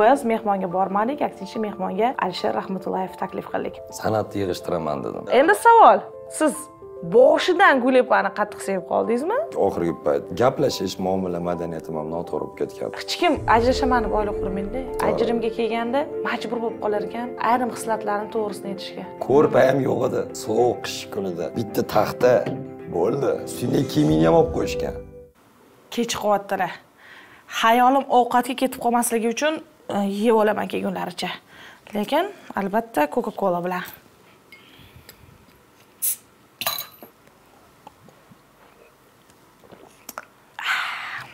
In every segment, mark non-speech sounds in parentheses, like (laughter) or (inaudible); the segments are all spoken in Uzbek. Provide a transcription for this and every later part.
biz mehmonga bormadik aksincha mehmonga alisher rahmatullayev taklif qildik san'atni yig'ishtiraman dedim endi savol siz boshidan gulepani qattiq sevib qoldingizmi oxirgi payt gaplashish muomala madaniyatim ham noto'g'ri bo'lib ketgan hech kim ajrashaman deb oila qurmaydida ajrimga kelganda majbur bo'lib qolar ekan ayrim xislatlarni to'g'risini aytishga ko'rpa ham yo'q edi sovuq qish kunida bitta taxta bo'ldi üstündagi kiyimingni ham olib qo'yishgan kech qilyaptilar hayolim ovqatga ketib qolmasligi uchun yeb olaman kelgunlaricha lekin albatta coca cola bilan ah.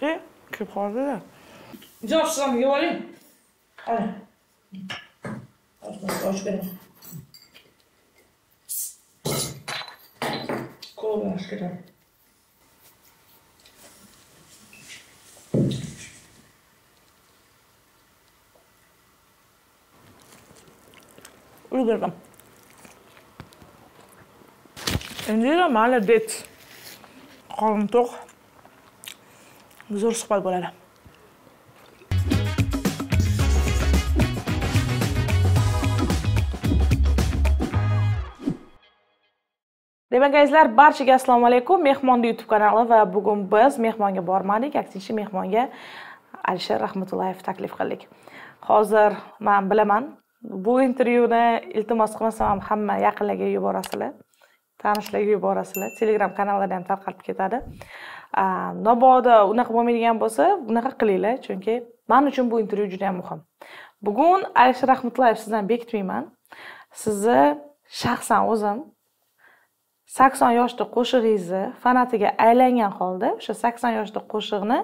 e eh, kelib qoldida javob ham yeb oling qani beraman Übrigens, endi normale det qonim to'q zo'r suhbat bo'ladi demak azizlar barchaga assalomu alaykum mehmonda youtube kanali va bugun biz mehmonga bormadik aksincha mehmonga alisher rahmatullayev taklif qildik hozir man bilaman bu intervyuni iltimos qilmasam ham hamma yaqinlarga yuborasizlar tanishlarga yuborasizlar telegram kanallarda ham tarqalib ketadi mabodo unaqa bo'lmaydigan bo'lsa unaqa qilinglar chunki man uchun bu intervyu juda yam muhim bugun alisher rahmatullayev sizdan bekitmayman sizni shaxsan o'zim sakson yoshda qo'shig'ingizni fanatiga aylangan holda o'sha sakson yoshda qo'shiqni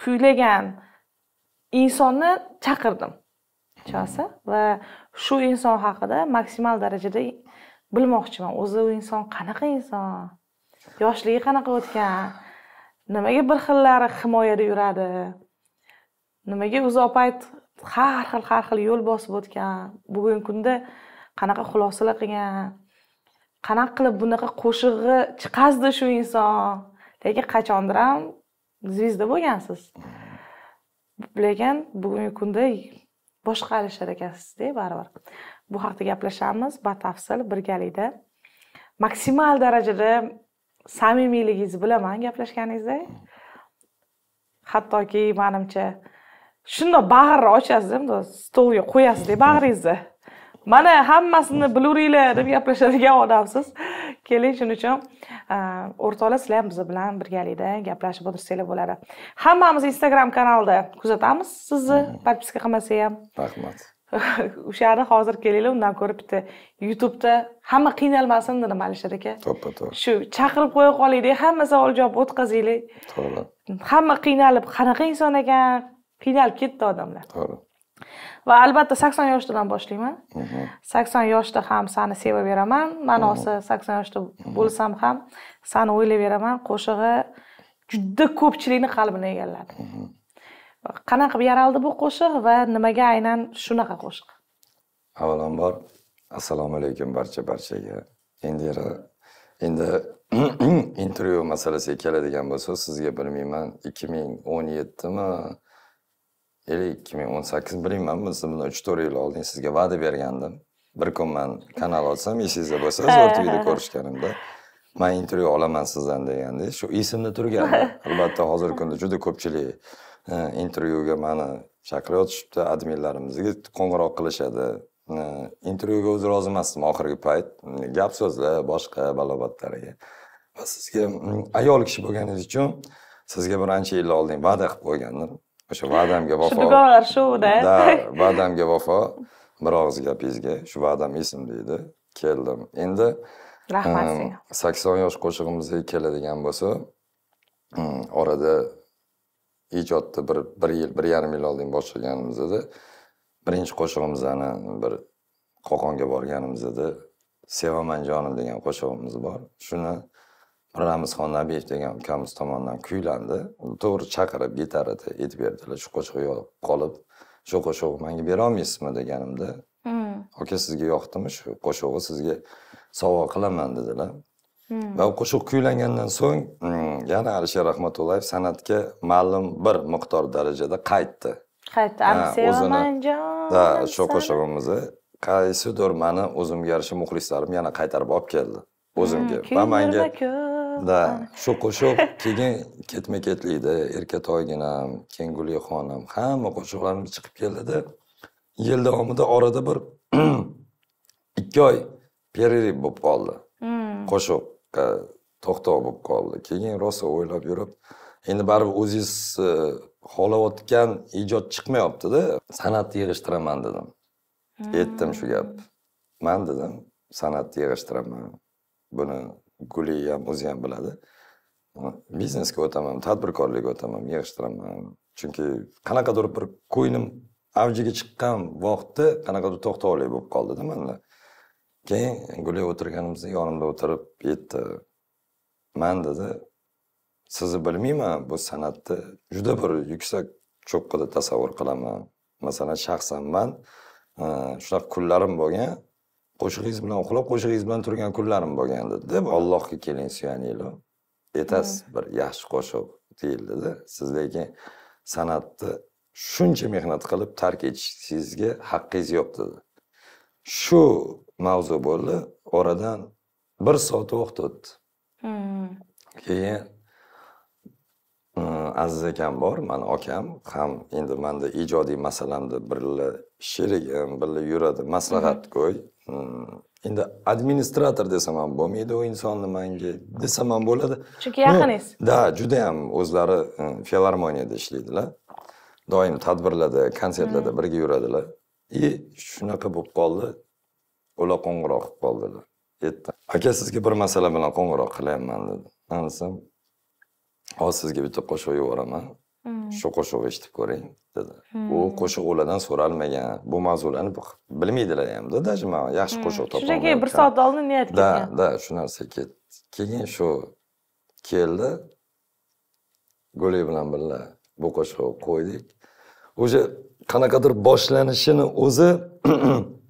kuylagan insonni chaqirdim shuasi va shu inson haqida maksimal darajada bilmoqchiman o'zi u inson qanaqa inson yoshligi qanaqa o'tgan nimaga bir xillari himoyada yuradi nimaga uzoq payt har xil har xil yo'l bosib o'tgan bugungi kunda qanaqa xulosalar qilgan qanaqa qilib bunaqa qo'shig'i chiqazdi shu inson lekin qachondir ham звезда bo'lgansiz lekin bugungi kunda boshqa alishar ekansizda baribir bu haqida gaplashamiz batafsil birgalikda maksimal darajada samimiyligingizni bilaman gaplashganingizda hattoki manimcha shundoq bag'rni ochasiz stolga qo'yasizda bag'ringizni mana hammasini bilaveringlar deb gaplashadigan odamsiz keling shuning uchun e, o'rtoqlar sizlar ham biz bilan birgalikda gaplashib o'tirsanglar bo'ladi hammamiz instagram kanalda kuzatamiz sizni подписка qilmasak ham rahmat (laughs) o'shani hozir kelinglar undan ko'ra bitta youtubeda hamma qiynalmasin dedim alisher aka to'ppa to'g'ri shu chaqirib qo'ya qolinglar hamma savol javob o'tkazinglar to'g'ri hamma qiynalib qanaqa inson ekan qiynalib ketdi odamlar to'g'ri va albatta sakson yoshdan boshlayman sakson yoshda ham sani sevaveraman ma'nosi sakson yoshda bo'lsam ham sani o'ylayveraman qo'shig'i juda ko'pchilikni qalbini egalladi qanaqa qilib yaraldi bu qo'shiq va nimaga aynan shunaqa qo'shiq avvalambor assalomu alaykum barcha barchaga endi endi (clears throat) intervyu masalasiga keladigan bo'lsak sizga bilmayman ikki ming o'n yettimi yili ikki ming o'n sakkiz bilmayman bundan uch to'rt yil oldin sizga va'da bergandim bir kun man kanal ochsam esingizda bo'lsa zo'r (laughs) tvda ko'rishganimda man intervyu olaman sizdan deganda shu esimda turgan albatta hozirgi kunda juda ko'pchilik e, intervyuga mani chaqirayotishibdi adminlarimizga qo'ng'iroq qilishadi e, intervyuga o'zi rozi emasdim oxirgi payt gap so'zlar boshqa balobatlariga va sizga ayol kishi bo'lganingiz uchun sizga bir ancha yil oldin va'da qilib qo'ygandim o'sha va'damga vafo shudgor shu da (laughs) va'damga vafo bir og'iz gapingizga shu va'dam esimda edi keldim endi rahmat sizga sakson yosh qo'shig'imizga keladigan bo'lsa orada ijodni bir bir yil bir yarim yil oldin boshlaganimiz edi birinchi qo'shig'imizni bir qo'qonga borganimiz edi sevaman jonim degan qo'shig'imiz bor shuni ramizxon nabiyev degan ukamiz tomonidan kuylandi to'g'ri chaqirib gitarada aytib berdilar shu qo'shiq yoqib qolib shu qo'shig'i manga berolmaysizmi deganimda aka hmm. sizga yoqdimi shu qo'shig'i sizga sovg'a qilaman dedilar hmm. va u qo'shiq kuylangandan so'ng hmm, yana alisher rahmatullayev san'atga ma'lum bir miqdor darajada qaytdi qaytdi o'zini shu qo'shig'imizni qaysidir mani o'zimga yarasha muxlislarim yana qaytarib olib keldi o'zimga va manga да shu qo'shiq keyin ketma ketlikda erkatoyginam xonim hamma qo'shiqlarimiz chiqib keldida yil davomida orada bir ikki oy перерыв bo'lib qoldi qo'shiqqa to'xtov bo'lib qoldi keyin rosa o'ylab yurib endi baribir o'zingiz xohlayotgan ijod chiqmayaptida san'atni yig'ishtiraman dedim aytdim shu gapni man dedim san'atni yig'ishtiraman buni guli ham o'zi ham biladi biznesga o'taman tadbirkorlikka o'taman yig'ishtiraman chunki qanaqadir bir ko'nglim avjiga chiqqan vaqtda qanaqadir to'xtovli bo'lib qoldida manda keyin guli o'tirganimizda yonimda o'tirib aytdi man dedi sizni bilmayman bu san'atni juda bir yuksak cho'qqida tasavvur qilaman masalan shaxsan man e, shunaqa kunlarim bo'lgan qo'shig'ingiz bilan uxlab qo'shig'ingiz bilan turgan kunlarim bo'lgandi deb allohga keling suyaninglar aytasiz hmm. bir yaxshi qo'shiq deyildida siz lekin san'atni shuncha mehnat qilib tark etishingizga haqqingiz yo'q dedi shu mavzu bo'ldi oradan bir soat vaqt o'tdi hmm. keyin Hm, aziz akam bor mani okam ham endi manda ijodiy masalamda birla sherigim birga yuradi maslahatgo'y mhm. hm, endi administrator desam ham bo'lmaydi u insonni manga desam ham bo'ladi chunki yaqiniz да hm, yam o'zlari filarmoniyada ishlaydilar doim tadbirlarda konsertlarda mhm. birga yuradilar и shunaqa bo'lib qoldi ular qo'ng'iroq qilib qoldilar aka sizga bir masala bilan qo'ng'iroq qilyapman dedi man desam hozir sizga bitta qo'shiq yuboraman hmm. shu qo'shiqni eshitib ko'ring dedi hmm. u qo'shiq ulardan so'ralmagan bu mavzularni bilmaydilar hamda даже man yaxshi hmm. qo'shiq shundan keyin bir soat oldin niyat da da shu narsa keyin shu keldi guli bilan birga bu qo'shiqni qo'ydik уже qanaqadir boshlanishini o'zi (clears throat)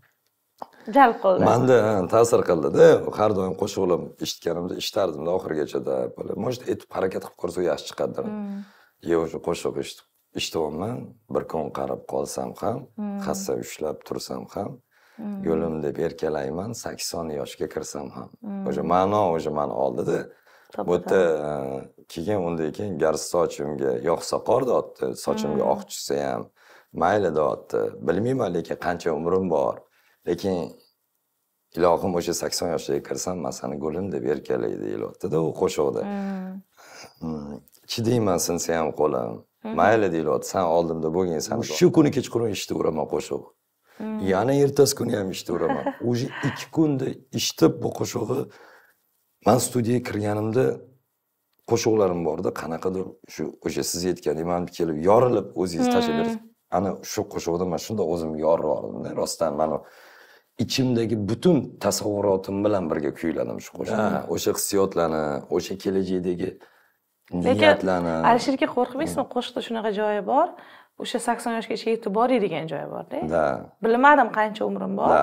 jalb qildi manda ta'sir qildida har doim qo'shiqlarni eshitganimda eshitardim deb может aytib harakat qilib ko'rsak yaxshi chiqadi deb hmm. yo o'sha qo'shiq eshitib eshityapman bir kun qarab qolsam ham hassa hmm. ushlab tursam ham gulim hmm. deb erkalayman sakson yoshga kirsam ham o'sha ma'no o'sha mani oldida bu yerda keyin undan keyin garchi sochimga yoqsa qor deyapti sochimga oq tushsa ham mayli deyapti bilmayman lekin qancha umrim bor lekin ilohim o'sha sakson yoshga kirsam man seni gulim deb erkalaydi deyilotdida u qo'shiqda hmm. chidayman sinsa ham qo'lim mayli deyiladi san oldimda san shu kuni kechqurun eshitaveraman qo'shiq yana ertasi kuni ham eshitaveraman (laughs) уже ikki kunda eshitib bu qo'shig'i man studiyaga kirganimda qo'shiqlarim borda qanaqadir shu o'sha siz aytgandek man kelib yorilib o'zingiz tashlab ana shu qo'shiqda man shundoq o'zimga yorib yordimda rostdan mana ichimdagi butun tasavvurotim bilan birga kuyladim shu qo'shiqni o'sha hissiyotlarni o'sha kelajakdagi niyatlarni alisher aka qo'rqmaysizmi qo'shiqda shunaqa joyi bor o'sha sakson yoshgacha yetib boradigan joyi borda да bilmadim qancha umrim bor да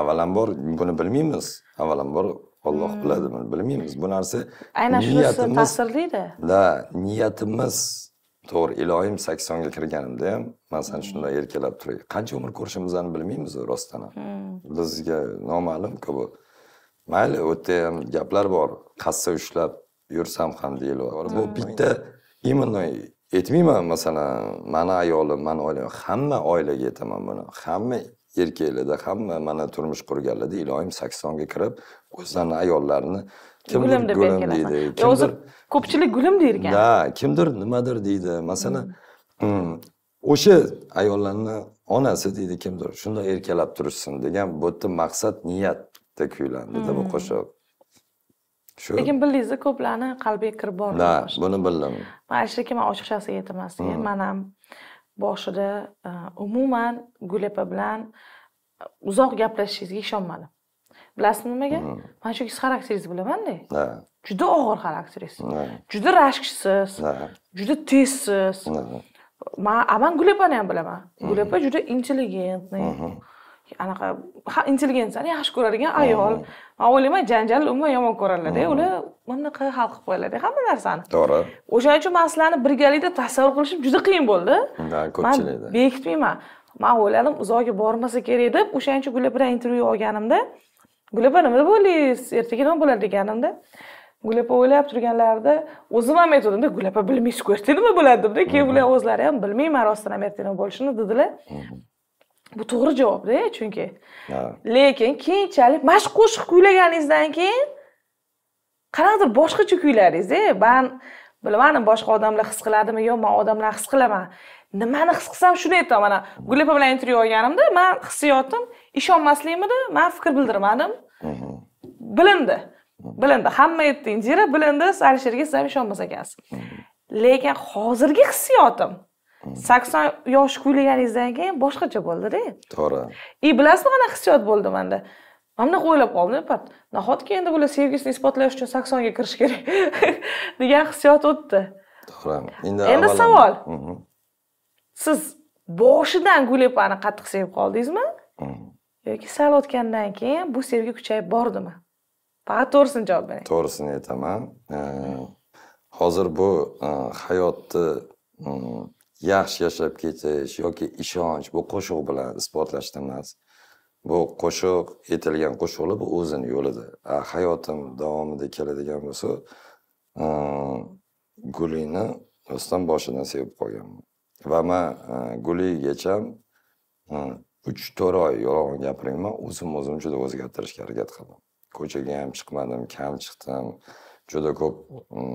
avvalambor buni bilmaymiz avvalambor olloh hmm. biladi buni bilmaymiz bu narsa aynan shunisi ta'sirlida да niyatimiz to'g'ri ilohim saksonga kirganimda ham man sani hmm. shunday erkalab turay qancha umr ko'rishimizni bilmaymiz rostdan ham hmm. bizga noma'lumku bu mayli u yerda ham gaplar bor qassa ushlab yursam ham deyilyapti bu hmm. bitta именно aytmayman masalan mani ayolim mani oilam hamma oilaga aytaman buni hamma erkaklarda hamma mana turmush qurganlarda ilohim saksonga kirib o'zlarini ayollarini kimdir go'lim deydi kimdir ko'pchilik gulim deyilgan да kimdir nimadir deydi masalan mm, o'sha ayollarni onasi deydi kimdir shundoq erkalab turishsin degan bu yerda maqsad niyatda kuylandida bu mm. qo'shiq shu lekin bildingizda ko'plarni qalbiga kirib bordi да buni bildim mana shu lekin man ochiqchasi aytmasdan man mm. ham boshida e, umuman gul opa bilan uzoq gaplashishingizga ishonmadim bilasizmi nimaga man chunki siz xarakteringizni bilamanda juda og'ir xarakteringiz juda rashksiz juda tezsiz man man gulapani ham bilaman gulapa juda intelligentniy anaqa intelligensiyani yaxshi ko'radigan ayol man o'ylayman janjalni umuman yomon ko'radilarda ular bunaqa hal qilib qo'yiladi hamma narsani to'g'ri o'shaning uchun man sizlarni birgalikda tasavvur qilishim juda qiyin bo'ldi ko'pchilikda bekitmayman man o'yladim uzoqga bormasa kerak deb o'shaning uchun gul intervyu olganimda gulapa nimada bo'ldingiz ertaga nima bo'ladi deganimda gulapa o'ylab turganlarida o'zim ham aytganimda gulapa bilmaysizku ertaga nima bo'ladi debdi keyin ular o'zlari ham bilmayman rostdan ham ertaga nima bo'lishini dedilar bu to'g'ri javobda e, chunki lekin keyinchalik mana shu qo'shiq kuylaganingizdan keyin qanaqadir boshqacha kuyladingizda e, man bilmadim boshqa odamlar his qiladimi yo'q man odamlar his qilaman nimani his qilsam shuni aytaman mana gullipa bilan intervyu olganimda man hissiyotim ishonmasligimni man fikr bildirmadim mhm. bilindi mhm. bilindi hamma aytdi indira bilindi siz alisherga siz ham ishonmas ekansiz mhm. lekin hozirgi hissiyotim sakson yosh kuylaganingizdan keyin boshqacha bo'ldida to'g'ri и e, bilasizmi qanaqa hissiyot bo'ldi manda man bunaqa o'ylab qoldim nahotki endi bular sevgisini isbotlash uchun saksonga kirish kerak (laughs) degan hissiyot o'tdi to'g'ri endi savol siz boshidan gulepani qattiq sevib qoldingizmi mm. yoki sal o'tgandan keyin bu sevgi kuchayib bordimi faqat to'g'risini javob bering to'g'risini aytaman hozir bu e, hayotni mm, yaxshi yashab ketish yoki ishonch bu qo'shiq bilan isbotlashni emas bu qo'shiq aytilgan qo'shiqlar bu o'zini yo'lida hayotim davomida keladigan bo'lsa e, gulini rostdan boshidan sevib qolganman va man e, guligacha uch e, to'rt oy yolg'on gapiringman o'zim o'zimni juda o'zgartirishga harakat qildim ko'chaga ham chiqmadim kam chiqdim juda ko'p e,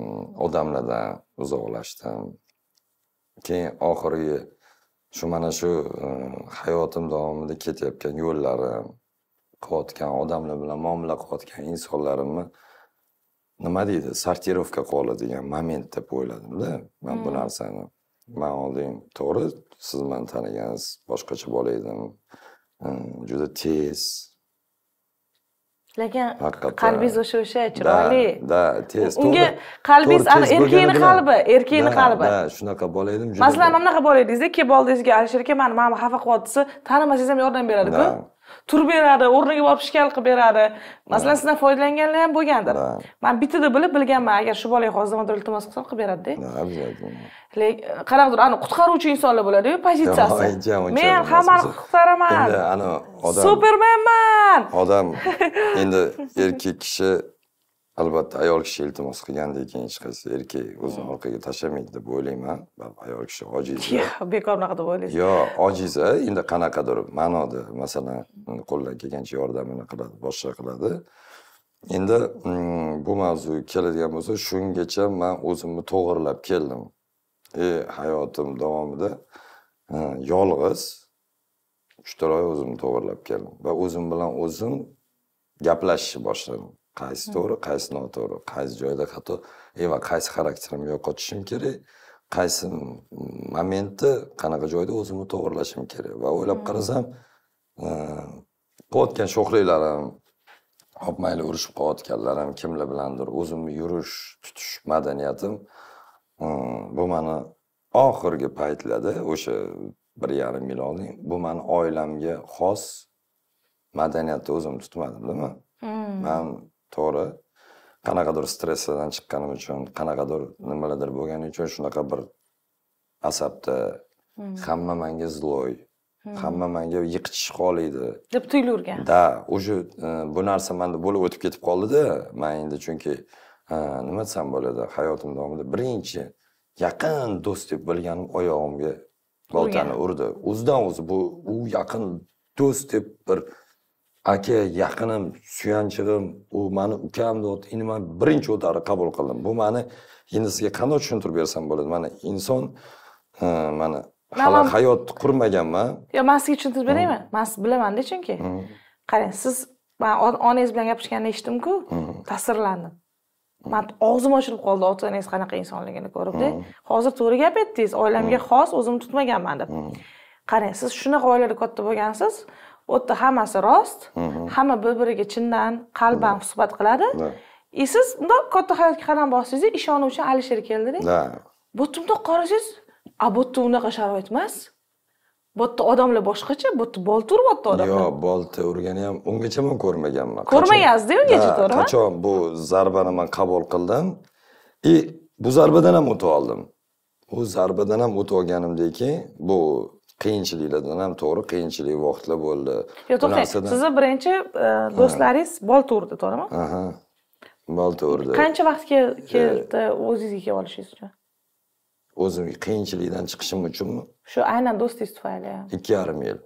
odamlardan uzoqlashdim keyin oxirgi shu mana shu hayotim davomida ketayotgan yo'llarim qilayotgan odamlar bilan muomala qilayotgan insonlarimni nima deydi sortirovka qoladigan degan moment deb o'yladimda man hmm. bu narsani man oldin to'g'ri siz mani tanigansiz boshqacha bola edim mm, juda tez lekin qalbingiz o'sha o'sha chiroyli да tez unga qalbingiz erkakni qalbi erkakni qalbi да shunaqa bola edim masalan mana bunaqa bola edingizda kelib oldingizga alisher aka mani mana bu xafa qilyapti desa tanimasangiz ham yordam beradiku tur beradi o'rniga borib ishkal qilib beradi masalan sizdan foydalanganlar ham bo'lgandir man bittada bilib bilganman agar shu bolaga hozir zamonda iltimos qilsam qilib beradida lekin lekin tur ani qutqaruvchi insonlar bo'ladiyu pozitsiyasi men hammani qutqaraman endi ani odam supermenman odam (laughs) endi erkak kishi albatta ayol kishi iltimos qilgandan keyin hech qaysi erkak o'zini hmm. orqaga tashlamaydi deb o'ylayman ayol kishi ojiz (laughs) yo'q bekor unaqa deb o'ylaysiz yo'q ojiz endi qanaqadir ma'noda masalan qo'lidan kelgancha yordamini qiladi boshqa qiladi endi mm, bu mavzuga keladigan bo'lsa shungacha man o'zimni to'g'irlab keldim e hayotim davomida yolg'iz uchta oy o'zimni to'g'irlab keldim va o'zim bilan o'zim gaplashishni boshladim qaysi to'g'ri qaysi noto'g'ri qaysi joyda xato va qaysi xarakterimni yo'qotishim kerak qaysi momentni qanaqa joyda o'zimni to'g'irlashim kerak va o'ylab qarasam e, qilayotgan sho'xliklarim hop mayli urushib qolayotganlarim kimlar bilandir o'zimni yurish tutish madaniyatim e, bu mani oxirgi paytlarda o'sha bir yarim yil oldin bu mani oilamga xos madaniyatni o'zim tutmadim, dedimi man to'g'ri qanaqadir stressdan chiqqanim uchun qanaqadir nimalardir bo'lgani uchun shunaqa bir asabda hmm. hamma manga zloy hmm. hamma manga yiqitish xohlaydi deb tuyulavergan да уже e, bu narsa manda bo'lib o'tib ketib qoldida man endi chunki e, nima desam bo'ladi hayotim davomida birinchi yaqin do'st deb bilganim oyog'imga boltani urdi o'zidan o'zi bu u yaqin do'st deb bir aka yaqinim suyanchig'im u mani ukam deyapti endi man birinchi o'tari qabul qildim bu mani endi sizga qanday tushuntirib bersam bo'ladi e, mana inson mana hali hayot qurmaganman yo'q man sizga tushuntirib beraymi mm. man sizni bilamanda chunki mm. qarang siz man onangiz bilan gapirishganini eshitdimku mm. ta'sirlandim man og'zim ochilib qoldi ota onangiz qanaqa insonligini ko'ribda hozir to'g'ri gap aytdingiz oilamga xos o'zimni tutmaganman deb qarang siz shunaqa oilada katta bo'lgansiz u hammasi rost hamma bir biriga chindan qalban suhbat qiladi и e, siz bundoq katta hayotga qadam ishonuv ishonuvchi alisher keldida bu yerda bundoq qarasangiz a bu yerda unaqa sharoit emas bu yerda odamlar boshqacha bu yerda bolta uryapti odamlar yo'q bolta urgani ham ungacha man ko'rmaganman ko'rmagansizda ungacha to'g'rimi qachon bu zarbani man qabul qildim и e, bu zarbadan ham o'tib oldim u zarbadan ham o'tib olganimdan keyin bu qiyinchiliklardan ham to'g'ri qiyinchilik vaqtlar bo'ldi yo'q to'xtang sizni birinchi e, do'stlaringiz bolta urdi to'g'rimi aha bolta urdi qancha vaqt keldi o'zingizga kelib olishingiz uchun o'zimga qiyinchilikdan chiqishim uchunmi shu aynan do'stingiz tufayli ikki yarim yil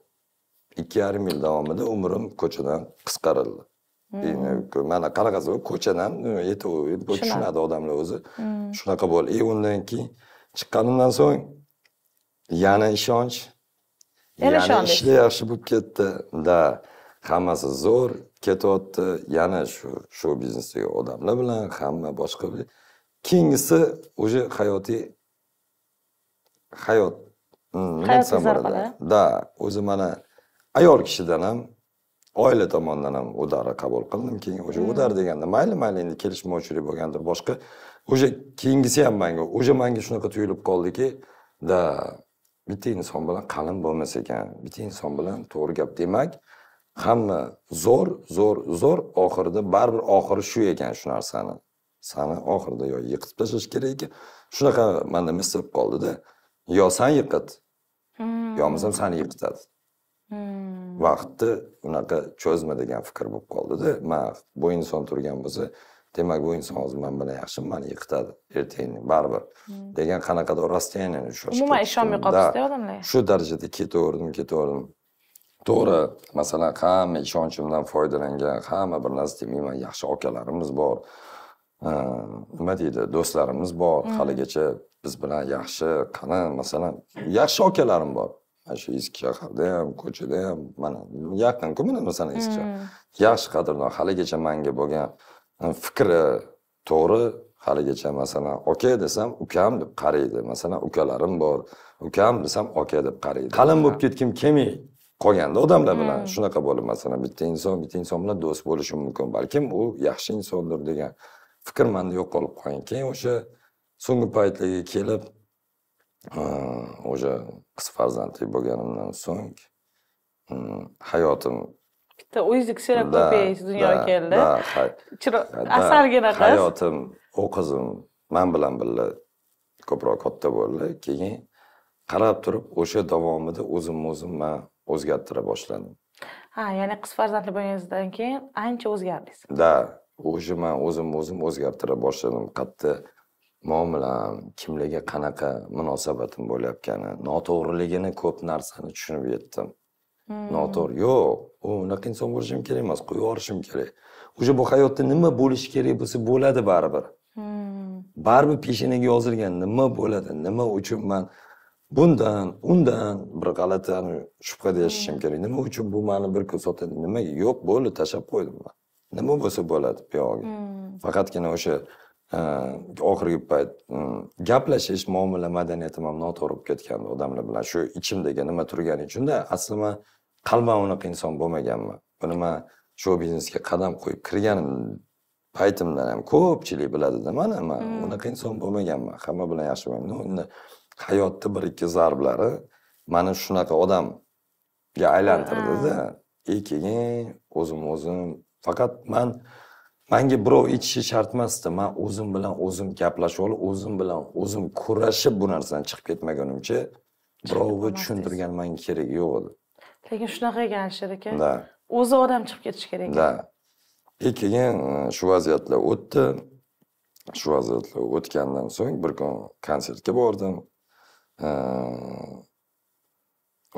ikki yarim yil davomida umrim ko'chadan qisqarildi hmm. mana qanaqasi ko'chadan e, tushunadi odamlar o'zi hmm. shunaqa bo'ldi и e, undan keyin chiqqanimdan so'ng yana ishonch yana ya'ni ishlayapti bo'lib ketdi Da. hammasi zo'r ketyapti yana shu shu biznesdagi odamlar bilan hamma boshqa keyingisi o'zi hayotiy hayot mm, nima desam bo'ladi da. o'zi mana ayol kishidan ham oila tomonidan ham udarni qabul qildim keyin o'sha hmm. udar deganda mayli mayli endi kelishmovchilik bo'lgandir boshqa o'sha keyingisi ham manga o'sha manga shunaqa tuyulib qoldiki да bitta inson bilan qalin bo'lmas ekan bitta inson bilan to'g'ri gap demak hamma zo'r zo'r zo'r oxirida baribir oxiri shu ekan shu narsani sani oxirida yo yiqitib tashlash kerak ekan shunaqa manda bo'lib qoldida yo san yiqit hmm. yo bo'lmasam sani yiqitadi hmm. vaqtni unaqa cho'zma degan fikr bo'lib qoldida man bu inson turgan bo'lsa demak bu inson hozir man bilan yaxshi mani yiqitadi ertangi baribir hmm. degan qanaqadir rostyaniya umuman ishonmay qolibsizda odamlar shu darajada ketaverdim ketaverdim to'g'ri masalan hamma ishonchimdan foydalangan hamma bir narsa demayman yaxshi okalarimiz bor nima deydi do'stlarimiz bor hmm. haligacha biz bilan yaxshi qani masalan yaxshi okalarim bor mana shu eski shaharda ham ko'chada ham mana yaqinku mana masalan eski hmm. yaxshi qadrdon haligacha manga bo'lgan fikri to'g'ri haligacha masalan oka desam ukam deb qaraydi masalan ukalarim bor ukam desam oka deb qaraydi qalin bo'lib ketgim kelmay qolganda odamlar hmm. bilan shunaqa bo'lib masalan bitta inson bitta inson bilan do'st bo'lishi mumkin balkim u yaxshi insondir degan fikr manda yo'qolib qolgan keyin o'sha so'nggi paytlarga kelib o'sha qiz farzandli bo'lganimdan so'ng mm, hayotim bitta o'zingiznikisira ko'payingiz dunyoga keldi asargina asalgina qiz hayotim u qizim man bilan birga ko'proq katta bo'ldi keyin qarab turib o'sha davomida o'zimni o'zim man o'zgartira boshladim ha ya'ni qiz farzandli bo'lganingizdan keyin ancha o'zgardingiz да уже man o'zimni o'zim o'zgartira boshladim qayerda muomalam kimlarga qanaqa munosabatim bo'layotgani noto'g'riligini ko'p narsani tushunib yetdim noto'g'ri mm. yo'q u unaqa inson bo'lishim kerak emas qo'yib yuborishim kerak уже bu hayotda nima bo'lishi kerak bo'lsa bo'ladi baribir mm. baribir peshonaga yozilgan nima bo'ladi nima uchun man bundan undan bir g'alati shubhada yashashim mm. kerak nima uchun bu mani bir kun sotadi nimaga yo'q bo'ldi tashlab qo'ydim man nima bo'lsa bo'ladi buyog'iga faqatgina o'sha e, oxirgi payt gaplashish muomala madaniyati ham noto'g'ri bo'lib ketgandi odamlar bilan shu ichimdagi nima turgani uchunda asli man qalban unaqa inson bo'lmaganman buni man shu biznesga qadam qo'yib kirganim paytimdan ham ko'pchilik biladida mana man hmm. unaqa inson bo'lmaganman hamma bilan yaxshi bo'lmaganman hayotni bir ikki zarblari mani shunaqa odamga aylantirdida и keyin o'zim o'zim faqat man manga birov aytishi shart emasdi man o'zim bilan o'zim gaplashib olib o'zim bilan o'zim kurashib bu narsadan chiqib ketmagunimcha birovni tushuntirgan manga keragi yo'q edi lekin shunaqa ekan да o'zi odam chiqib ketishi kerak ekan да и e, keyin e, shu vaziyatlar o'tdi shu vaziyatlar o'tgandan so'ng bir kun konsertga bordim e,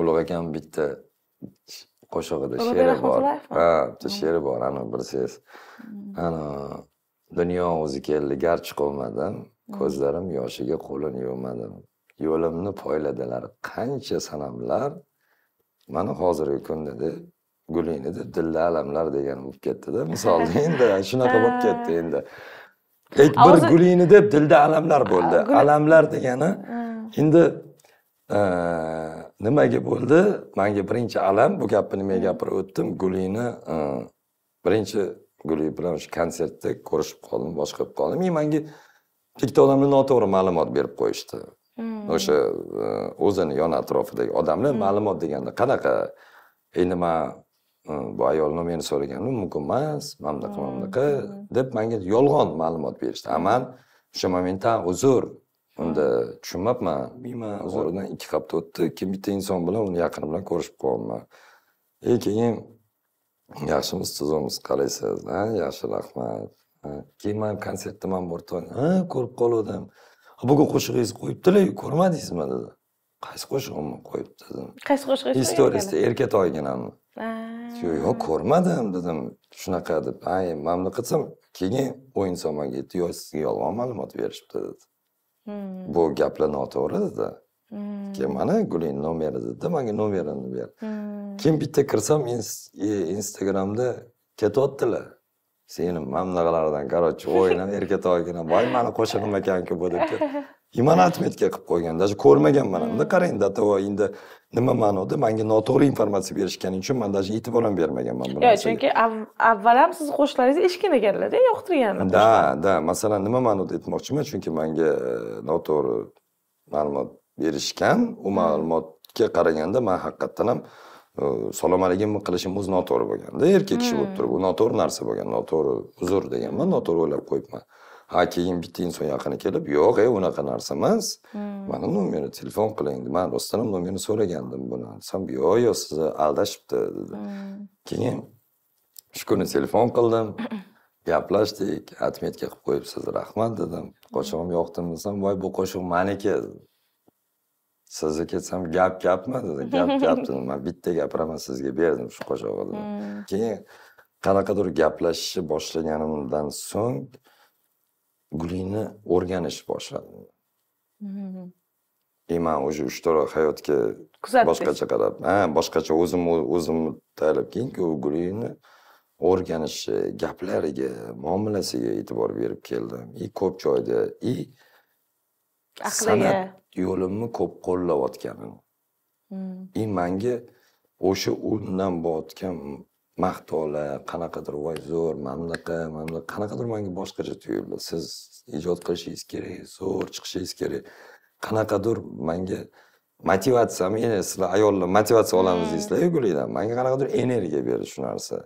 ulug' akam bitta qo'shig'ida she'ri bor ha bitta she'ri bor ani bilsangiz hmm. ana dunyo o'zi keldi garchi qolmadim hmm. ko'zlarim yoshiga qo'lini yuvmadim yo'limni poyladilar qancha sanamlar mana hozirgi kunda guling deb dilla alamlar degan bo'lib ketdida misol (laughs) endi shunaqa bo'lib ketdi endi ilk bir gulingni deb dilda alamlar bo'ldi alamlar degani endi e, nimaga bo'ldi manga birinchi alam bu gapni nimaga hmm. gapirib o'tdim gulingni e, birinchi guli bilan o'sha konsertda ko'rishib qoldim boshqa qilib qoldim и manga ikkita odamlar noto'g'ri ma'lumot berib qo'yishdi Mm. o'sha e, o'zini yon atrofidagi odamlar mm. ma'lumot deganda qanaqa ey nima e, bu ayolni meni so'raganim mumkin emas mana bunaqa mana mm, bunaqa deb manga yolg'on ma'lumot berishdi a man o'sha momentda uzr unda tushunmabman bilmayman oradan ikki hafta o'tdi keyin bitta inson bilan uni yaqini bilan ko'rishib qolganman и e, keyin yaxshimisiz tuzumsiz qalaysiz ha yaxshi rahmat keyin man konsertda man borib ha ko'rib qoluvdim bugun qo'shig'ingizni qo'yibdilar ko'rmadingizmi dedi qaysi qo'shig'imni qo'yibdi dedim qaysi qo'shig'ingizni istorisda toyginami yo'q ko'rmadim dedim shunaqa deb ay man bunaqa desam keyin o'yin somonga aytdi yo'q sizga yolg'on ma'lumot berishibdi dedi hmm. bu gaplar noto'g'ri dedi hmm. keyin mana guling nomeri dedi manga nomerini berdi hmm. keyin bitta kirsam e, instagramda ketyaptilar seni mana bunaqalardan короче o'ynab erkatoygina voy mani qo'shig'im ekanku bu deb immanatmetga (laughs) qilib qo'ygan даже mana unda qarang datovo endi nima ma'noda manga noto'g'ri informatsiya berishgani uchun man даже e'tibor ham bermaganman bu yo'q chunki avval ham sizni qo'shnilaringiz eshitgan yoqtirgan da ha, masalan nima ma'noda aytmoqchiman chunki manga e, noto'g'ri ma'lumot berishgan u hmm. ma'lumotga qaraganda man haqiqatdan ham salom alaykum qilishim o'zi noto'g'ri bo'lganda erkak kishi bo'lib turib u noto'g'ri narsa bo'lgan noto'g'ri uzr deganman noto'g'ri o'ylab qo'yibman ha keyin bitta inson yaqini kelib yo'q e unaqa narsa emas mani nomerni telefon qiling man rostdan ham nomerini so'ragandim buni desam yo'q yo'q sizni aldashibdi dedi keyin shu kuni telefon qildim gaplashdik отметка qilib qo'yibsiz rahmat dedim qo'shig'im yoqdimi desam voy bu qo'shiq maniki sizga ketsam gap gapmi dedi (laughs) gap gap dedim man bitta gapiraman sizga berdim shu qo'shog'i dedim hmm. keyin qanaqadir gaplashishni boshlaganimdan so'ng gulini o'rganish boshladim и hmm. man уже uchtaroq hayotga boshqacha qarab ha boshqacha o'zimni o'zimni taylab keyingi u gulini o'rganishi gaplariga muomalasiga e'tibor berib keldim и ko'p joyda и san'at yo'limni ko'p qo'llayotganim hmm. и manga o'sha undan bo'layotgan maqtovlar qanaqadir voy zo'r mana bunaqa mana bunaqa qanaqadir manga boshqacha tuyuldi siz ijod qilishingiz kerak zo'r chiqishingiz kerak qanaqadir manga motivatsiyam e, sizlar ayollar motivatsiya olamiz hmm. deysizlarku gulidan manga qanaqadir energiya berdi shu narsa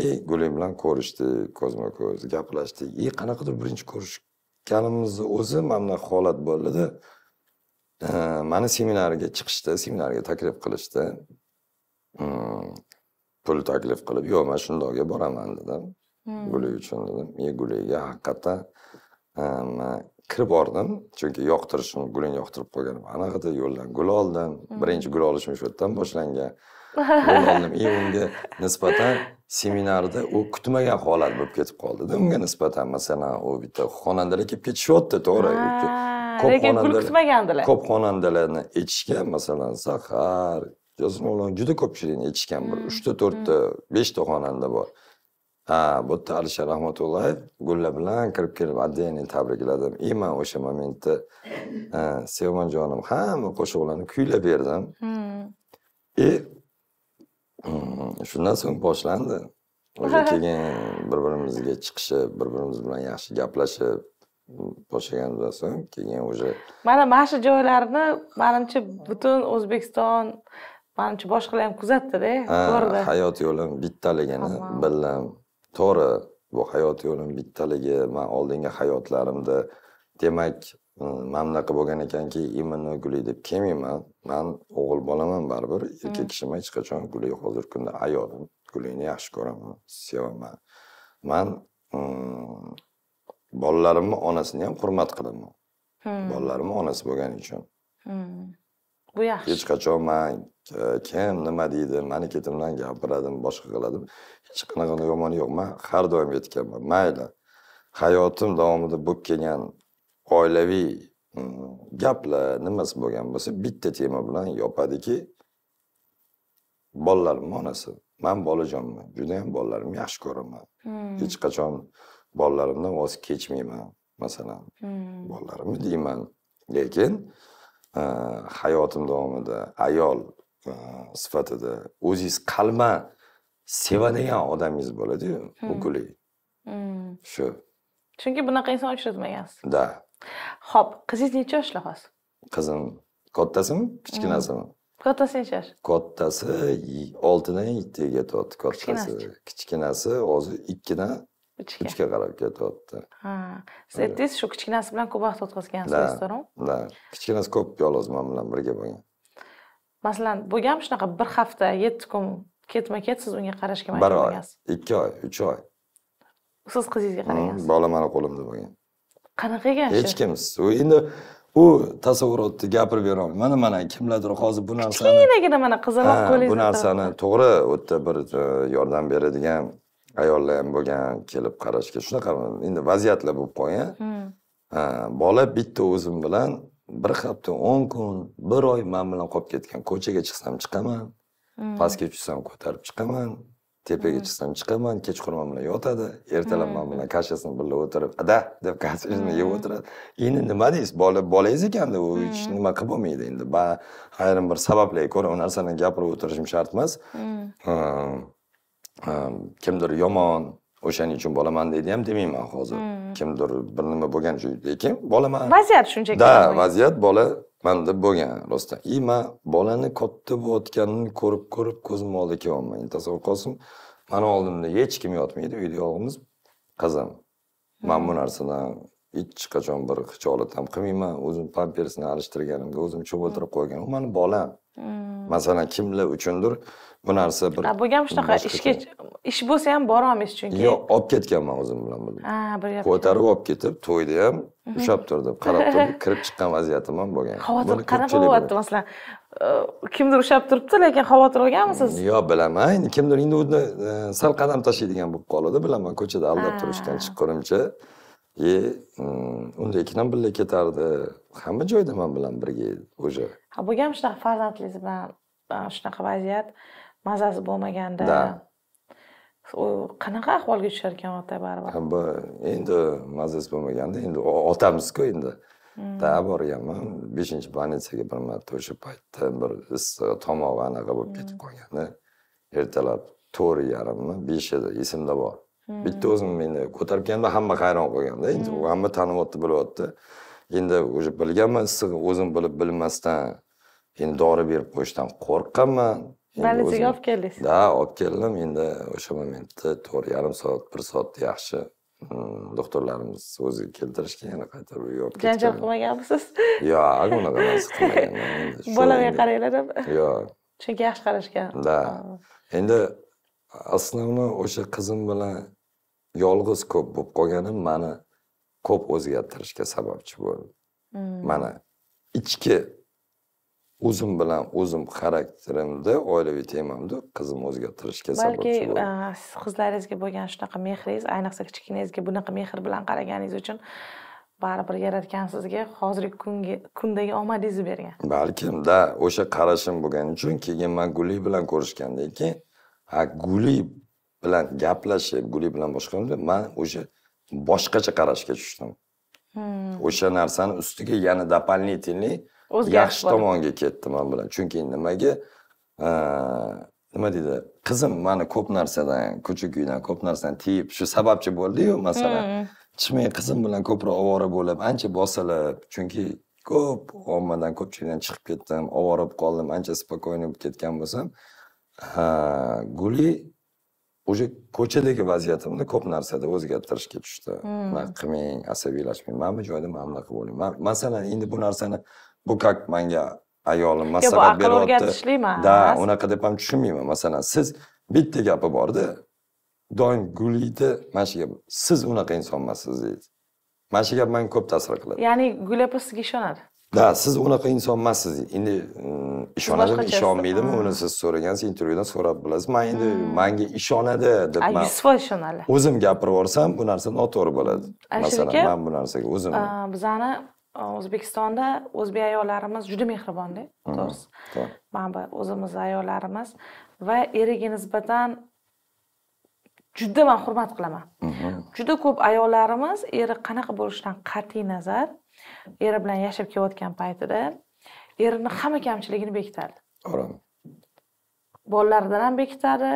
и guli bilan ko'rishdik ko'zma ko'z gaplashdik и qanaqadir birinchi ko'rish ketganimizni o'zi mana bunaqa holat bo'ldida e, mani seminarga chiqishdi seminarga taklif qilishdi mm, pul taklif qilib yo'q man shundoqga boraman dedim hmm. guli uchun dedim e guliga haqiqatdan kirib bordim chunki yoqtirishim gulini yoqtirib qolganim edi yo'ldan gul oldim hmm. birinchi gul olishim shu yerdan boshlangan (laughs) gul и unga nisbatan seminarda u kutmagan holat bo'lib ketib qoldida unga nisbatan masalan u bitta xonandalar kelib ketishyapti to'g'ri ko'p pul kutmagandilar ko'p xonandalarni echishgan masalan zahar juda ko'pchilikni echishgan bir hmm, uchta to'rtta hmm. beshta xonanda bor ha bu yerda alisher rahmatullayev gullar bilan kirib kelib отдельный tabrikladim и man o'sha momentda sevmanjonim hamma qo'shiqlarni kuylab berdim и hmm. e, Shundan so'ng boshlandi. O'sha (laughs) keyin bir birimizga chiqishib, bir birimiz bilan yaxshi gaplashib, mm, boshlaganimizdan so'ng keyin уже mana mana shu joylarni manimcha butun O'zbekiston manimcha boshqalar ham kuzatdida ko'rdi hayot yo'lim bittaligini bildim to'g'ri bu hayot yo'lim bittaligi man oldingi hayotlarimda demak mana bo'lgan ekanki именно guli deb kelmayman man o'g'il bolaman baribir erkak kishiman hech qachon guli hozirgi kunda ayolim gulini yaxshi ko'raman sevaman man hm, bolalarimni onasini ham hurmat qilaman hm. bolalarimni onasi bo'lgani uchun hm. bu yaxshi hech qachon man e, kim nima deydi mani ketimdan gapiradim boshqa qiladim hech qanaqa yomoni yo'q man har doim aytganman mayli hayotim davomida bo'lib kelgan oilaviy mm, gaplar nimasi bo'lgan bo'lsa bitta tema bilan yopadiki bolalarimni onasi man bolajonman judayam bolalarimni yaxshi ko'raman hmm. hech qachon bolalarimdan voz kechmayman masalan hmm. bolalarimni deyman lekin e, hayotim davomida ayol e, sifatida o'zingiz qalma sevadigan odamingiz bo'ladiyu ukuli hmm. shu chunki bunaqa inson uchratmagansiz да xo'p qizingiz necha yoshda hozir qizim kattasimi kichkinasimi hmm. kattasi necha yosh kattasi oltidan yettiga ketyapti kattasi kichkinasi hozir ikkidan uchga qarab ketyapti ha siz aytdingiz shu kichkinasi bilan ko'p vaqt o'tkazgansiz to'g'rimi да kichkinasi ko'p yolg'iz man bilan birga bo'lgan masalan bo'lganmi shunaqa bir hafta yetti kun ketma ket siz unga qarashga majbur bo'lgansiz bir oy ikki oy uch oy siz qizingizga hmm, qaragansiz bola mani qo'limda bo'lgan qanaqa ekan hech kim endi u tasavvurotni gapirib berolmayman mana mana kimlardir hozir bu narsani kichkinagina mana qizaloq qo'lingizda bu narsani to'g'ri u yerda bir e, yordam beradigan ayollar ham bo'lgan kelib qarashga shunaqa endi vaziyatlar bo'lib qolgan hmm. bola bitta o'zim bilan bir hafta o'n kun bir oy man bilan qolib ketgan ko'chaga chiqsam chiqaman hmm. pastga tushsam ko'tarib chiqaman tepaga hm. chiqsam chiqaman kechqurun bilan yotadi ertalab bilan hm. kashasini birga o'tirib ada deb kashasini yeb hm. o'tiradi endi nima deysiz bola bolangiz ekanda u hech nima qilib bo'lmaydi endi ayrim bir sabablarga ko'ra u narsani gapirib o'tirishim shart emas kimdir yomon o'shaning uchun bolaman deydi ham demayman hozir kimdir bir nima bo'lgani uchun lekin bolaman vaziyat shunchaki да vaziyat bola manda bo'lgan rostdan и man bolani katta bo'layotganini ko'rib ko'rib ko'zimni oldiga kelyapman tasavvur qilsin mani oldimda hech kim yotmaydi uyda yolg'iz qizim man bu hmm. narsadan hech qachon bir xijolat ham qilmayman o'zim pampersni alishtirganimga o'zim cho'miltirib hmm. qo'ygan u mani bolam hmm. masalan kimlar uchundir bu narsa bir bu ham shunaqa ishga ish bo'lsa ham borolmaysiz chunki yo'q olib ketganman o'zim bilan birga ko'tarib olib ketib to'yda ham mhm. ushlab turdi qarab turib kirib chiqqan vaziyatim ham bo'lgan xavotir qanaqa bo'lyapti masalan e, kimdir ushlab turibdi lekin xavotir olganmisiz mm, yo'q bilaman endi kimdir endi e, sal qadam tashlaydigan bo'lib qoladi bilaman ko'chada aldab turishdan chiqqunimcha e mm, unda ham birga ketardi hamma joyda man bilan birga edi уже ha bo'lgan shunaqa farzandingiz bilan shunaqa vaziyat mazasi bo'lmaganda да qanaqa ahvolga tushar ekan ota baribir endi mazasi bo'lmaganda endi otamizku endi hmm. da borganman beshinchi больницаga bir marta o'sha paytda bir issiq tomog'i anaqa bo'lib ketib hmm. qolgandi ertalab to'rt yarimmi besh edi esimda bor bitta o'zim meni ko'tarib kelganda hamma hayron qolganda endi hmm. hamma tanimayapti bilyapti endi уже bilganman issig'ini o'zim bilib bilmasdan endi dori berib qo'yishdan qo'rqqanman больницаga olib keldingiz да olib keldim endi o'sha momentda to'rt yarim soat bir soatda yaxshi hmm, doktorlarimiz o'ziga keltirishgan yana qaytarib uyga olib ketgan janjal qilmaganmisiz yo'q unaqa narsa qilmaganman (laughs) bolaga qaranglarim yo'q chunki yaxshi qarashgan да endi основной o'sha qizim bilan yolg'iz ko'p bo'lib qolganim mani ko'p o'zgartirishga sababchi bo'ldi hmm. mana ichki o'zim bilan o'zim xarakterimda oilaviy temamni qizim o'zgartirishga sababchi bo'ldi balki e, siz qizlaringizga bo'lgan shunaqa mehringiz ayniqsa kichkinangizga bunaqa mehr bilan qaraganingiz uchun baribir yaratgan sizga hozirgi kungi kundagi omadingizni bergan balkim да o'sha qarashim bo'lgani uchun keyin man guli bilan ko'rishgandan keyin ha guli bilan gaplashib guli bilan boshqa man o'sha boshqacha qarashga tushdim hmm. o'sha narsani ustiga yana дополнительный yaxshi tomonga ketdi man bilan chunki nimaga nima deydi qizim mani ko'p narsadan ko'cha kuydan ko'p narsadan tiyib shu sababchi bo'ldiyu masalan hmm. chiqmay qizim bilan ko'proq ovora bo'lib ancha bosilib chunki ko'p ommadan ko'pchilikdan chiqib ketdim ovora bo'lib qoldim ancha спокойный bo'lib ketgan bo'lsam guli уже ko'chadagi vaziyatimni ko'p narsada o'zgartirishga tushdi hmm. man qilmang asabiylashmang mana bu joyda mana bunaqa bo'ling masalan endi bu narsani bu как manga ayolim maslahat beryapti да unaqa deb ham tushunmayman masalan siz bitta gapi borda doim guliydi mana shu gap siz unaqa emassiz deydi mana shu gap manga ko'p ta'sir qiladi ya'ni gul opa sizga ishonadi da siz unaqa inson emassiz endi mm, ishonadimi ishonmaydimi uni siz so'ragansiz intervyudan so'rab bilasiz man endi hmm. manga ishonadi deb man yuz foiz ishonadi o'zim gapirib yuborsam bu narsa noto'g'ri bo'ladi masalan man bu narsaga o'zim bizani o'zbekistonda o'zbek ayollarimiz juda mehribonda hmm, to'g'risi mana bu o'zimizni ayollarimiz va eriga nisbatan juda man hurmat qilaman mhm. juda ko'p ayollarimiz eri qanaqa bo'lishidan qat'iy nazar eri bilan yashab kelayotgan paytida erini hamma kamchiligini bekitadi to'g'rimi bolalaridan ham bekitadi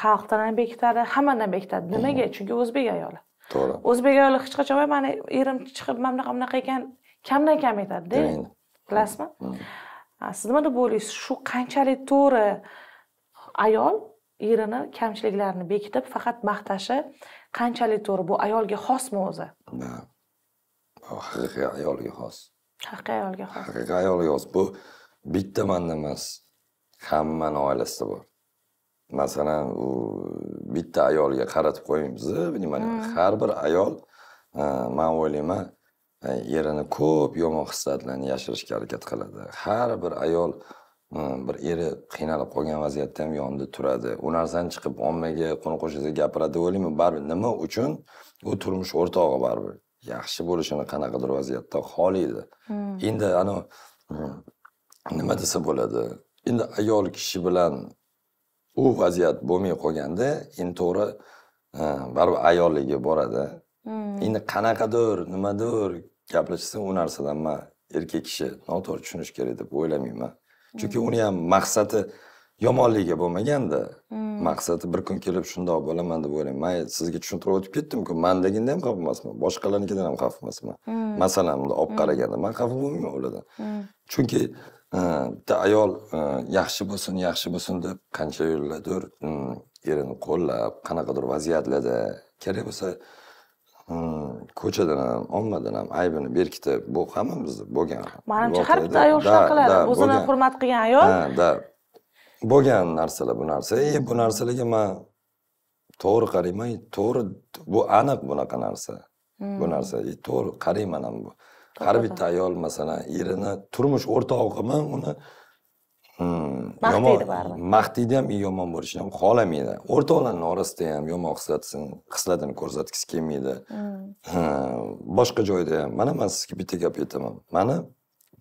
xalqdan ham bekitadi hammadan bekitadi nimaga chunki o'zbek ayoli to'g'ri o'zbek ayoli hech qachon voy mani erim chiqib mana bunaqa bunaqa ekan kamdan kam aytadida bilasizmi mm. Mm. siz nima deb o'ylaysiz shu qanchalik to'g'ri ayol erini kamchiliklarini bekitib faqat maqtashi qanchalik to'g'ri bu ayolga xosmi o'zi haqiqiy ayolga xos haqiqiy ayolga xos haqiqiy ayolga xos bu bitta manda emas hammani oilasida bor masalan u bitta ayolga qaratib qo'ymaymiz hmm. внимание har bir ayol e, man o'ylayman e, erini ko'p yomon hislatlarni yashirishga harakat qiladi har bir ayol e, bir eri qiynalib qolgan vaziyatda ham yonida turadi u narsani chiqib ommaga qo'ni qo'shnisiga gapiradi deb o'ylayman baribir nima uchun u turmush o'rtog'i baribir yaxshi bo'lishini qanaqadir vaziyatda xoli hmm. endi ani hmm, nima desa bo'ladi endi ayol kishi bilan u vaziyat bo'lmay qolganda endi to'g'ri e, baribir ayolligi boradi hmm. endi qanaqadir nimadir gaplashsa u narsadan man erkak kishi noto'g'ri tushunishi kerak deb o'ylamayman chunki uni ham maqsadi yomonligi bo'lmaganda mm. maqsadi bir kun kelib shundoq bo'laman deb o'ylayman man sizga tushuntirib o'tib ketdimku mandaginda ham xafa emasman boshqalarnikidan ham xafa emasman mm. masalan bunday olib mm. qaraganda man xafa bo'lmayman ulardan chunki e, bitta ayol e, yaxshi bo'lsin yaxshi bo'lsin deb qancha yillardir erini qo'llab qanaqadir vaziyatlarda kerak bo'lsa ko'chadan ham ommadan ham aybini berkitib bu hammamizda bo'lgan manimcha har bitta ayol shunaqa qiladi o'zini hurmat qilgan ayol bo'lgan narsalar bu narsa e hmm. bu narsalarga man to'g'ri qarayman to'g'ri bu aniq bunaqa narsa bu hmm. narsa e, to'g'ri qarayman ham bu har bitta ayol masalan erini turmush o'rtog'imi uni hmm, yomon maqtaydi ham yomon bo'lishini ham xohlamaydi o'rtoqlarni orasida ham yomon hislatsin hislatini ko'rsatgisi kelmaydi boshqa joyda ham mana man sizga bitta gap aytaman mani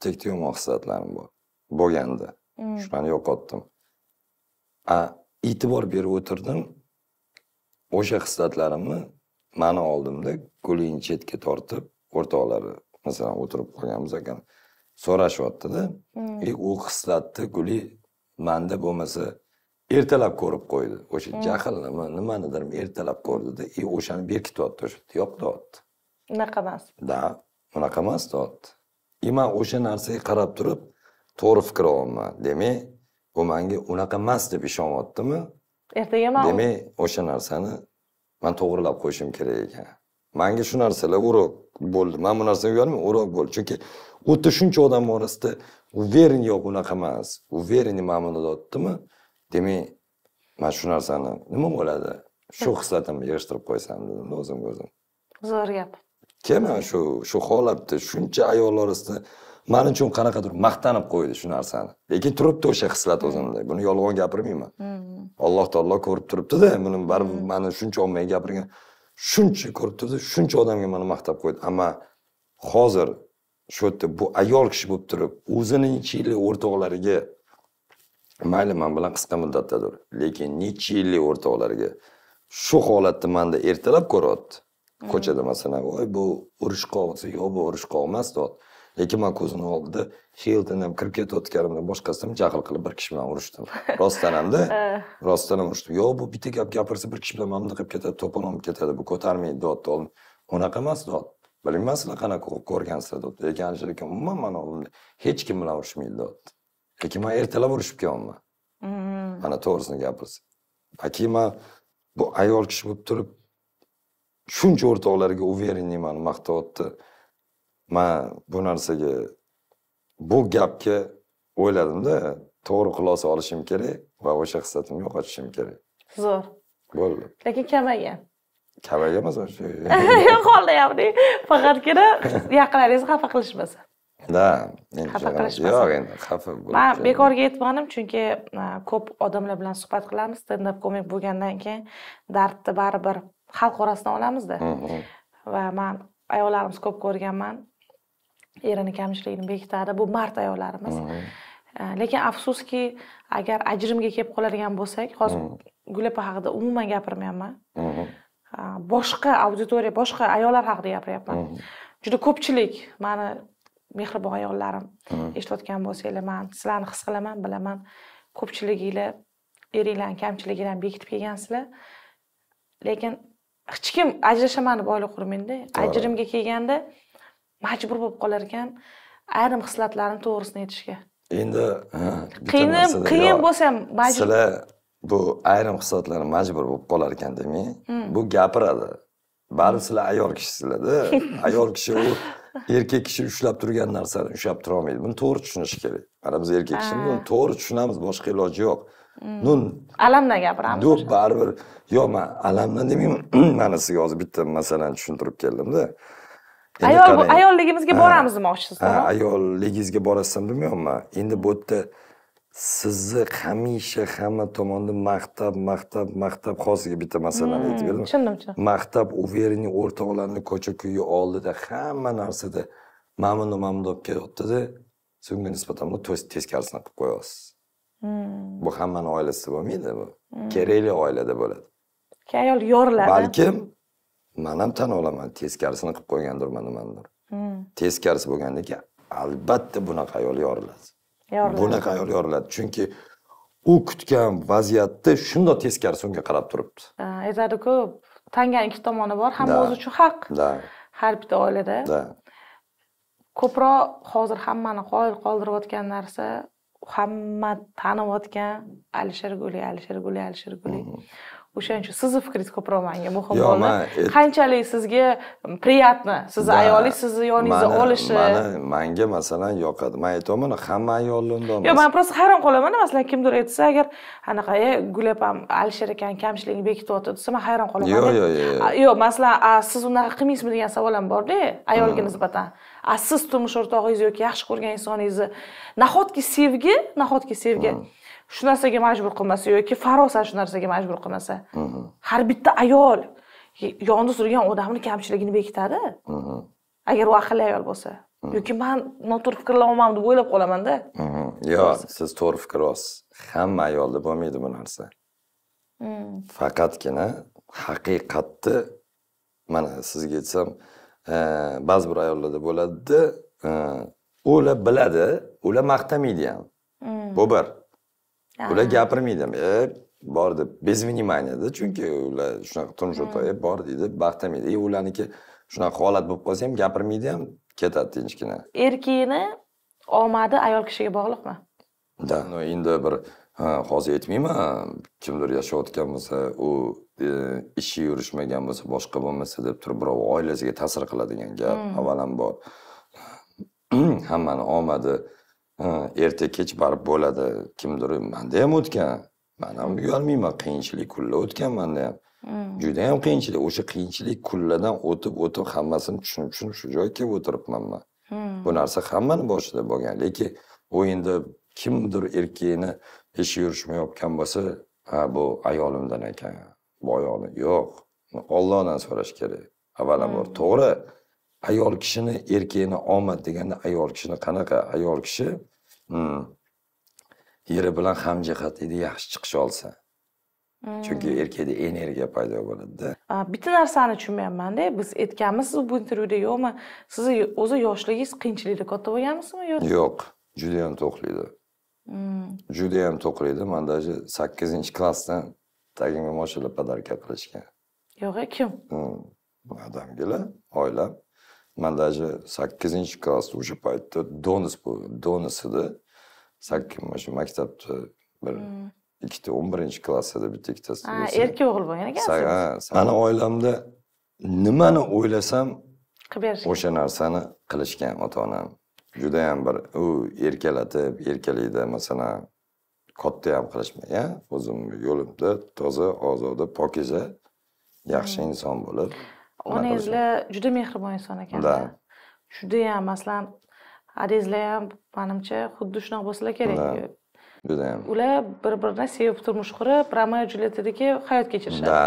bitta yomon hislatlarim bor bo'lganda shularni yo'qotdim e'tibor berib o'tirdim o'sha hislatlarimni mani oldimda gulini chetga tortib o'rtoqlari masalan o'tirib qolganmiz akam so'rashyaptida hmm. e u hislatni guli manda bo'lmasa ertalab ko'rib qo'ydi o'sha hmm. jahlnimi nimanidir ertalab ko'rdida и e, o'shani berkityapti o'sha yerda yopityapti unaqa emas да unaqa emas deyapti и e, man o'sha narsaga qarab turib to'g'ri fikr olyapman demak bu menga unaqa emas deb ishonyaptimi ertaga man demak o'sha narsani man to'g'rilab qo'yishim kerak ekan manga shu narsalar urok bo'ldi man bu narsaga uyalmayman urok bo'ldi chunki yerda shuncha odam orasida уверен yo'q unaqa emas уверенный mana buni deyaptimi demak man shu narsani nima bo'ladi shu hislatimni yig'ishtirib qo'ysam dedim o'zimga o'zim zo'r gap keyin shu shu holatda shuncha ayollar orasida man uchun qanaqadir maqtanib qo'ydi shu narsani lekin turibdi o'sha hislat o'zimda buni yolg'on gapirmayman hmm. alloh taolo ko'rib turibdida buni baribir mani shuncha ommaga gapirgan shuncha ko'rib turibdi shuncha odamga mani maqtab qo'ydi ammo hozir shu yerda bu ayol kishi bo'lib turib o'zini necha yillik o'rtoqlariga mayli man bilan qisqa muddatdadir lekin necha yillik o'rtoqlariga shu holatni manda ertalab ko'ryapti hmm. ko'chada masalan voy bu urushqoq desa yo'q bu urushqoq emas deyapti lekin man ko'zimni oldida shieldan ham kirib ketayotganimdan boshqasini ham jahl qilib bir kishi bilan urishdim (laughs) rostdan hamda rostdan ham urishdim yo'q bu bitta gap gapirsa bir kishi bilan mana bunaqa qilib ketadi to'pon olib ketadi bu ko'tarmaydi dodni oldim unaqa emas dod bilmayman qanaqa qanaqa ko'rgansizlar dodni lekin anjelika umuman mani oldimda hech kim bilan urushmaydi deyapti lekin man ertalab urushib kelyapman mm-hmm. mana to'g'risini gapirsa keyin man bu ayol kishi bo'lib turib shuncha o'rtoqlariga уверенный mani maqtayapti man bu narsaga bu gapga o'yladimda to'g'ri xulosa olishim kerak va o'sha hissiyotimni yo'qotishim kerak zo'r bo'ldi lekin kamaygan kamaygan emas yo'q (laughs) qoldiyapti faqatgina yaqinlaringiz xafa qilishmasa да xafa qilishmasin yo'q endi xafa man bekorga aytmadim chunki e, ko'p odamlar bilan suhbat qilamiz stendap komik bo'lgandan keyin dardni baribir xalq orasidan olamizda va man ayollarimiz ko'p ko'rganman erini kamchiligini bekitadi bu mard ayollarimiz lekin afsuski agar ajrimga kelib qoladigan bo'lsak hozir hmm. gul opa haqida umuman gapirmayapman hmm. boshqa auditoriya boshqa ayollar haqida gapiryapman hmm. juda ko'pchilik mani mehribon ayollarim eshitayotgan bo'lsanglar man sizlarni his qilaman bilaman ko'pchiliginglar eringlarni kamchiligidan bekitib kelgansizlar lekin hech kim ajrashaman deb boylik qurmaydida ajrimga kelganda majbur bo'lib qolar ekan ayrim hislatlarni to'g'risini aytishga endi qiyin qiyin bo'lsa ham majbur sizlar bu ayrim hislatlarni majbur bo'lib qolar ekan demang hmm. bu gapiradi baribir sizlar ayol kishisizlarda (laughs) ayol kishi u erkak kishi ushlab turgan narsani ushlab turolmaydi buni to'g'ri tushunish kerak mana biz erkak kishimiz buni to'g'ri tushunamiz boshqa iloji yo'q hmm. nun alamdan gapiramiz yo'q baribir yo'q man alamdan demayman (clears throat) mana sizga hozir bitta masalani tushuntirib keldimda ayol ayolligimizga boramiz demoqchisiz ayolligingizga borasizmi bilmayapman endi bu yerda sizni hamisha hamma tomonda maqtab maqtab maqtab hozirgi bitta masalani aytib berdim hmm, tushundimcha maqtab уверенный o'rtoqlarni ko'cha kuyi oldida hamma narsada mamnun mamnun olib kelyaptida siz unga nisbatan teskarisini qilib qo'yasiz hmm. bu hammani oilasida bo'lmaydi bu hmm. kerakli oilada bo'ladi ayol yoriladi balkim man ham tan olaman teskarisini qilib qo'ygandirman nimanidir hmm. teskarisi bo'lganda keyin albatta bunaqa ayol yoriladi yoriladi bunaqa ayol yoriladi chunki u kutgan vaziyatda shundoq teskarisi unga qarab turibdi aytadiku tangani ikki tomoni bor hamma o'zi uchun haq har bitta oilada ko'proq hozir hammani qoyil qoldirayotgan narsa hamma taniyotgan alisher guli alisher guli alisher guli mhm. o'shaning uchun sizni fikringizni ko'proq manga muhim bo'ldi e- qanchalik sizga приятно sizni ayolingiz sizni yoningizda olishi manga masalan yoqadi man aytyapman hamma ayolni undoq yo'q man просто hayron qolamanda masalan kimdir aytsa agar anaqa e gul opam alisher akani kamchiligini bekityapti desa man hayron qolaman yo'q yo'q yo'q yo'q masalan siz unaqa qilmaysizmi degan savol ham borda ayolga nisbatan hmm. siz turmush o'rtog'ingiz yoki yaxshi ko'rgan insoningizni nahotki sevgi nahotki sevgi hmm. shu narsaga majbur qilmasa yoki farosat shu narsaga majbur qilmasa mhm. har bitta ayol yonida turgan odamni kamchiligini bekitadi mhm. agar u aqlli ayol bo'lsa mhm. yoki man noto'g'ri fikrlanyapman deb o'ylab qolamanda yo'q siz to'g'ri olasiz hamma ayolda bo'lmaydi bu narsa hmm. faqatgina haqiqatni mana sizga aytsam e, ba'zi bir ayollarda bo'ladida ular e, biladi ular maqtamaydi ham hmm. bu bir ular gapirmaydi ham e bor deb без вниманияda chunki ular shunaqa turmush o'rtog'i bor deydi maqtamaydi и e, ularniki shunaqa holat bo'lib qolsa ham gapirmaydi ham ketadi tinchgina erkakni omadi ayol kishiga bog'liqmi да endi bir hozir aytmayman kimdir yashayotgan bo'lsa u e, ishi yurishmagan bo'lsa boshqa bo'lmasa deb turib birov oilasiga ta'sir qiladigan gap avvalambor (clears throat) hammani omadi erta kech borib bo'ladi kimdir manda ham o'tgan man ham uyalmayman qiyinchilik kunlar o'tgan manda hmm. ham judayam qiyinchilik o'sha qiyinchilik kunlardan o'tib o'tib hammasini tushunib tushunib shu joyga kelib o'tiribman man hmm. bu narsa hammani boshida bo'lgan lekin u endi kimdir erkakni ishi yurishmayotgan bo'lsa ha bu ayolimdan ekan boyog'i yo'q ollohdan so'rash kerak avvalambor hmm. to'g'ri ayol kishini erkakni omad deganda ayol kishini qanaqa ayol kishi eri hmm. yeri bilan edi yaxshi chiqish olsa hmm. chunki erkakda energiya paydo bo'ladida bitta narsani tushunmayapmanda biz aytganmiz bu intervyuda yo'qmi sizni o'zi yoshligingiz qiyinchilikda katta bo'lganmisizmi yoki yo'q judayam to'qlidi hmm. judayam to'qlidi man даже sakkizinchi klassdan tagimga moshina podarka qilishgan yo'q kim odamgilar oilam man даже sakkizinchi klassda o'sha paytda donis donis edi mana shu maktabda bir ikkita o'n birinchi klass edi bitta ikkitasi erkak o'g'il bo'lgan ekansiz ha mani oilamda nimani o'ylasam qilib berishgan o'sha narsani qilishgan ota onam judayam bir u erkalatib erkalikda masalan katta ham qilishmagan o'zimni yo'limda toza ozoda pokiza yaxshi inson bo'lib onangizlar juda mehribon inson ekanda judayam masalan adangizlar ham manimcha xuddi shunaqa bo'lsalar kerak judayam ular bir birini sevib turmush qurib romeo juliyettadagi hayot kechirishadi ha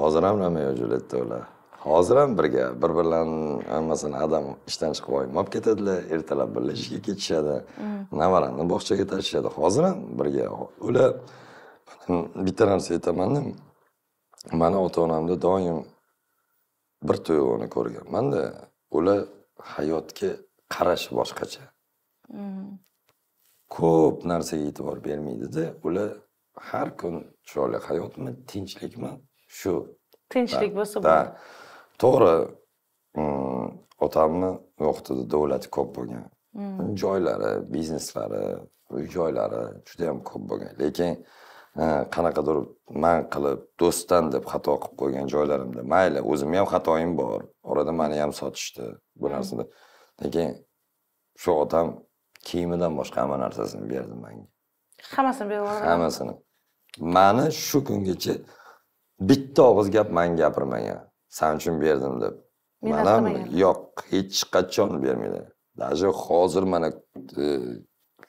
hozir ham romeo julietta ular hozir ham birga bir birlarini masalan adam ishdan chiqib oyim olib ketadilar ertalab birga ishga ketishadi mm. nevaramni bog'chaga tashlashadi hozir ham birga ular bitta narsa aytamanda mani ota onamda doim bir tuyg'uni ko'rganmanda ular hayotga qarashi boshqacha mm-hmm. ko'p narsaga e'tibor bermaydida ular har kun chiroyli hayotmi tinchlikmi shu tinchlik bo'lsa bo'ladi to'g'ri mm, otamni vaqtida davlati ko'p bo'lgan mm-hmm. joylari bizneslari uy joylari judayam ko'p bo'lgan lekin qanaqadir man qilib do'stdan deb xato qilib qo'ygan joylarimda mayli o'zimni ham xatoyim bor orada mani ham sotishdi bu hmm. narsada lekin shu otam kiyimidan boshqa hamma narsasini berdi manga hammasini berib hammasini mani shu kungacha bitta og'iz gap man gapirmagan san uchun berdim deb man ham yo'q hech qachon bermaydi даже hozir mana e,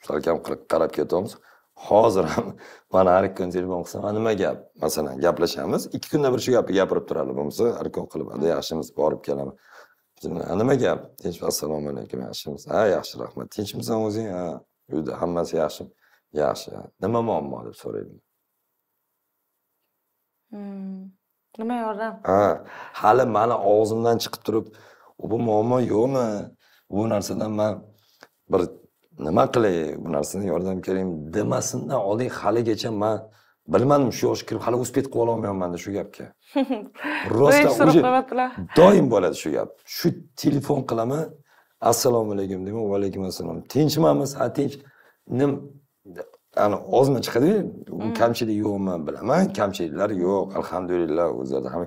salkam qirqqa qarab ketyapmiz hozir ham (laughs) mana har ikki kun telefon qilsam nima gap masalan gaplashamiz ikki kunda bir shu gapni gapirib turadi bo'lmasa kun qilib yaxshimiz borib kelaman nima gap tinch assalomu alaykum yaxshimiz ha yaxshi rahmat tinchmisan o'zing ha uyda hammasi yaxshi yaxshi nima muammo deb so'raydi hmm. nima yordam ha hali mani og'zimdan chiqib turib bu muammo yo'qmi bu narsadan man bir nima qilay bu narsani yordam keling demasindan oldin haligacha man bilmadim shu yoshga kirib hali ketib qilib ololmayapmanda shu gapga (laughs) rosta doim bo'ladi shu gap shu telefon qilaman assalomu alaykum deyman va alaykum assalom tinchmanmi ha tinch nim ani chiqadi chiqadiyu mm. kamchilik yo'qmi bilaman kamchiliklar yo'q alhamdulillah o'zlari ham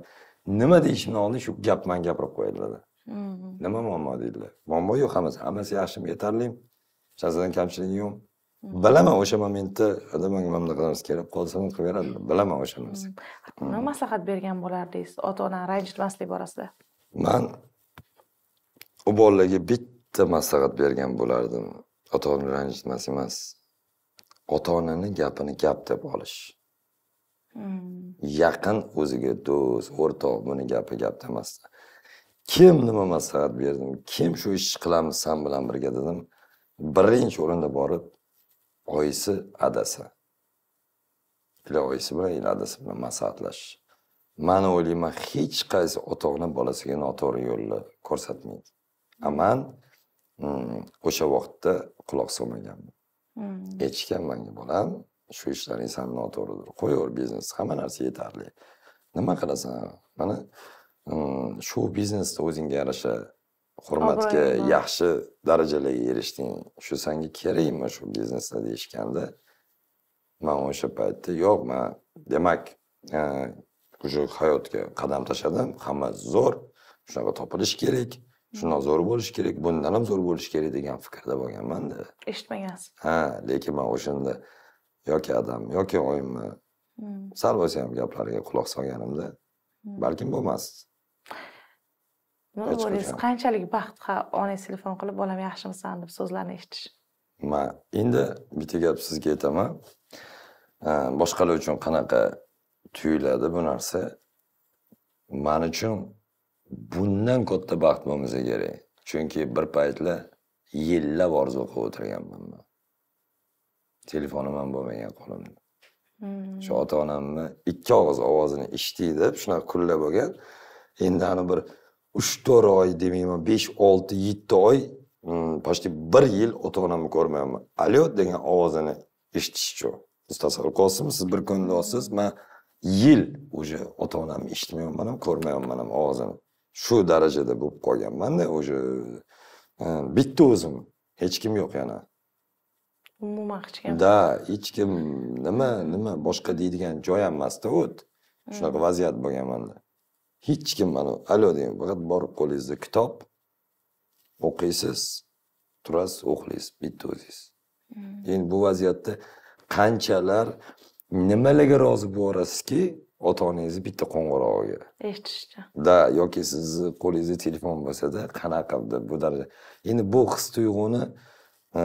nima deyishimdan oldin shu gapni man gapirib qo'yadilar mm-hmm. nima muammo deydilar muammo yo'q hammasi hammasi yaxshimi yetarlimi sizdan kamchiligi yo'q hmm. bilaman o'sha momentda adam mana bunaqa narsa kerak qolsa ham qilib beradi bilaman o'sha narsani hmm. nima maslahat bergan bo'lardingiz ota onani ranjitmaslik borasida man u bolalarga bitta maslahat bergan bo'lardim ota onani ranjitmas emas ota onani gapini gap deb olish hmm. yaqin o'ziga do'st o'rtoq buni gapi gap emasdi kim nima maslahat berdim kim shu ishni qilamiz san bilan birga dedim birinchi o'rinda borib oyisi adasi ila oyisi bilan ila adasi bilan maslahatlashish man o'ylayman hech qaysi ota ona bolasiga noto'g'ri yo'lni ko'rsatmaydi a man mm, o'sha vaqtda quloq solmaganman hmm. manga bolam shu ishlaring sani noto'g'ridir qo'yaver biznes hamma narsa yetarli nima qilasan mana mm, shu biznesda o'zingga yarasha hurmatga yaxshi darajalarga erishding shu senga kerakmi shu biznesda deyishganda man o'sha paytda yo'q man demak e, уже hayotga qadam tashladim hamma zo'r shunaqa topilish kerak shundoq zo'r bo'lish kerak bundan ham zo'r bo'lish kerak degan fikrda bo'lganmanda eshitmagansiz ha lekin man o'shanda yoki adam yoki oyimni hmm. sal bo'lsa ham gaplariga quloq solganimda hmm. balkim bo'lmasdi nima o'ylaysiz qanchalik baxt onangiz telefon qilib bolam yaxshimisan deb so'zlarni eshitish man endi bitta gap sizga aytaman boshqalar uchun qanaqa tuyuladi bu narsa man uchun bundan katta baxt bo'lmasa kerak chunki bir paytlar yillab orzu qilib o'tirganman man telefonim ham bo'lmagan qo'limda hmm. shu ota onamni ikki og'iz ovozini eshitdik deb shunaqa kunlar bo'lgan endi ani bir uch to'rt oy demayman besh olti yetti oy mm, почти bir yil ota onamni ko'rmayapman alyo degan ovozini eshitish uchun siz tasavvur qilyapsizmi siz bir kun olsiz man yil уже ota onamni eshitmayapman ham ko'rmayapman ham ovozini shu darajada bo'lib qolganmanda уже mm, bitta o'zim hech kim yo'q yana umuman hech kim да hech kim nima nima boshqa deydigan joy ham emasda u shunaqa vaziyat bo'lgan manda hech kim mana alo deng faqat borib qo'lingizda kitob o'qiysiz turasiz o'qlaysiz bitta o'zingiz hmm. endi bu vaziyatda qanchalar nimalarga rozi bo'laverasizki ota onangizni bitta qo'ng'irog'iga eshitishcha да yoki sizni qo'lingizda telefon bo'lsada qanaqa bu daraja endi bu his tuyg'uni e,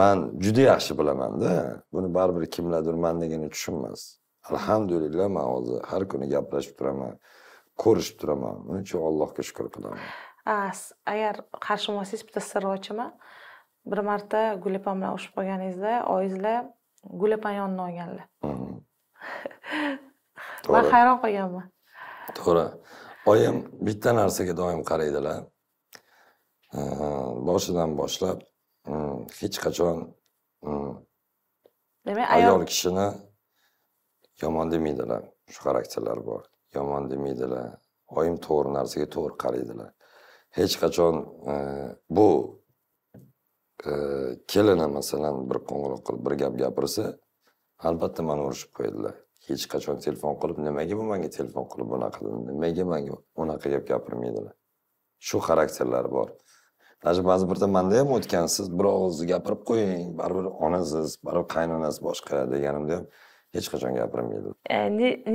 man juda yaxshi bilamanda buni baribir kimlardir mandagini tushunmas alhamdulillah man hozir har kuni gaplashib turaman ko'rishib turaman buning uchun allohga shukur qilaman agar qarshi bo'lmasangiz bitta sir ochaman bir marta gul opa bilan urushib qolganingizda oyizlar gul opani yonidan olganlar man (laughs) hayron qolganman to'g'ri oyim bitta narsaga doim qaraydilar boshidan boshlab hech qachon demak ayol kishini yomon demaydilar shu xarakterlari bor yomon demaydilar oyim to'g'ri narsaga to'g'ri qaraydilar hech qachon e, bu e, kelini masalan bir qo'ng'iroq qilib bir gap gapirsa albatta mani urishib qo'yadilar hech qachon telefon qilib nimaga bu manga telefon qilib bunaqa qildi nimaga manga unaqa gap gapirmaydilar shu xarakterlar bor даже ba'zi birda manda ham o'tgan siz bir og'iz gapirib qo'ying baribir onasiz baribir qaynonasiz boshqa deganimda ham hech qachon gapirmaydi e,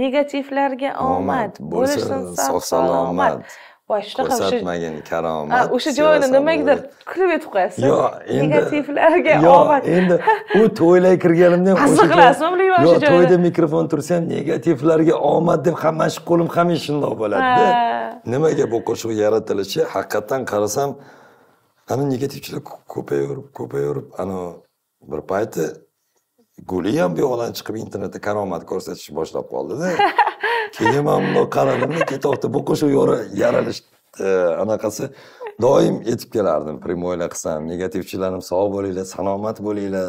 negativlarga omad bo'lsin sog' salomat voy shunaqa ko'rsatmagin karomat o'sha joyini nimagadir kulib aytib qo'yasiz yo'q endi negativlarga omad endi u to'ylarga kirganimda ham hazil qilasizmi bilmayman o'sha joyda to'yda mikrofon tursa ham negativlarga omad deb hamma shu qo'lim hamisha shundoq bo'ladida nimaga bu qo'shiq yaratilishi haqiqatdan qarasam ana negativchilar ko'payaverib ko'payaverib anavi bir payti guli ham yoqdan chiqib internetda karomat ko'rsatishni boshlab qoldida keyin man bundoq qaradimda ketyapti bu qo'shiq yaralish anaqasi doim yetib kelardim прямойlar qilsam negativchilarim sog' bo'linglar salomat bo'linglar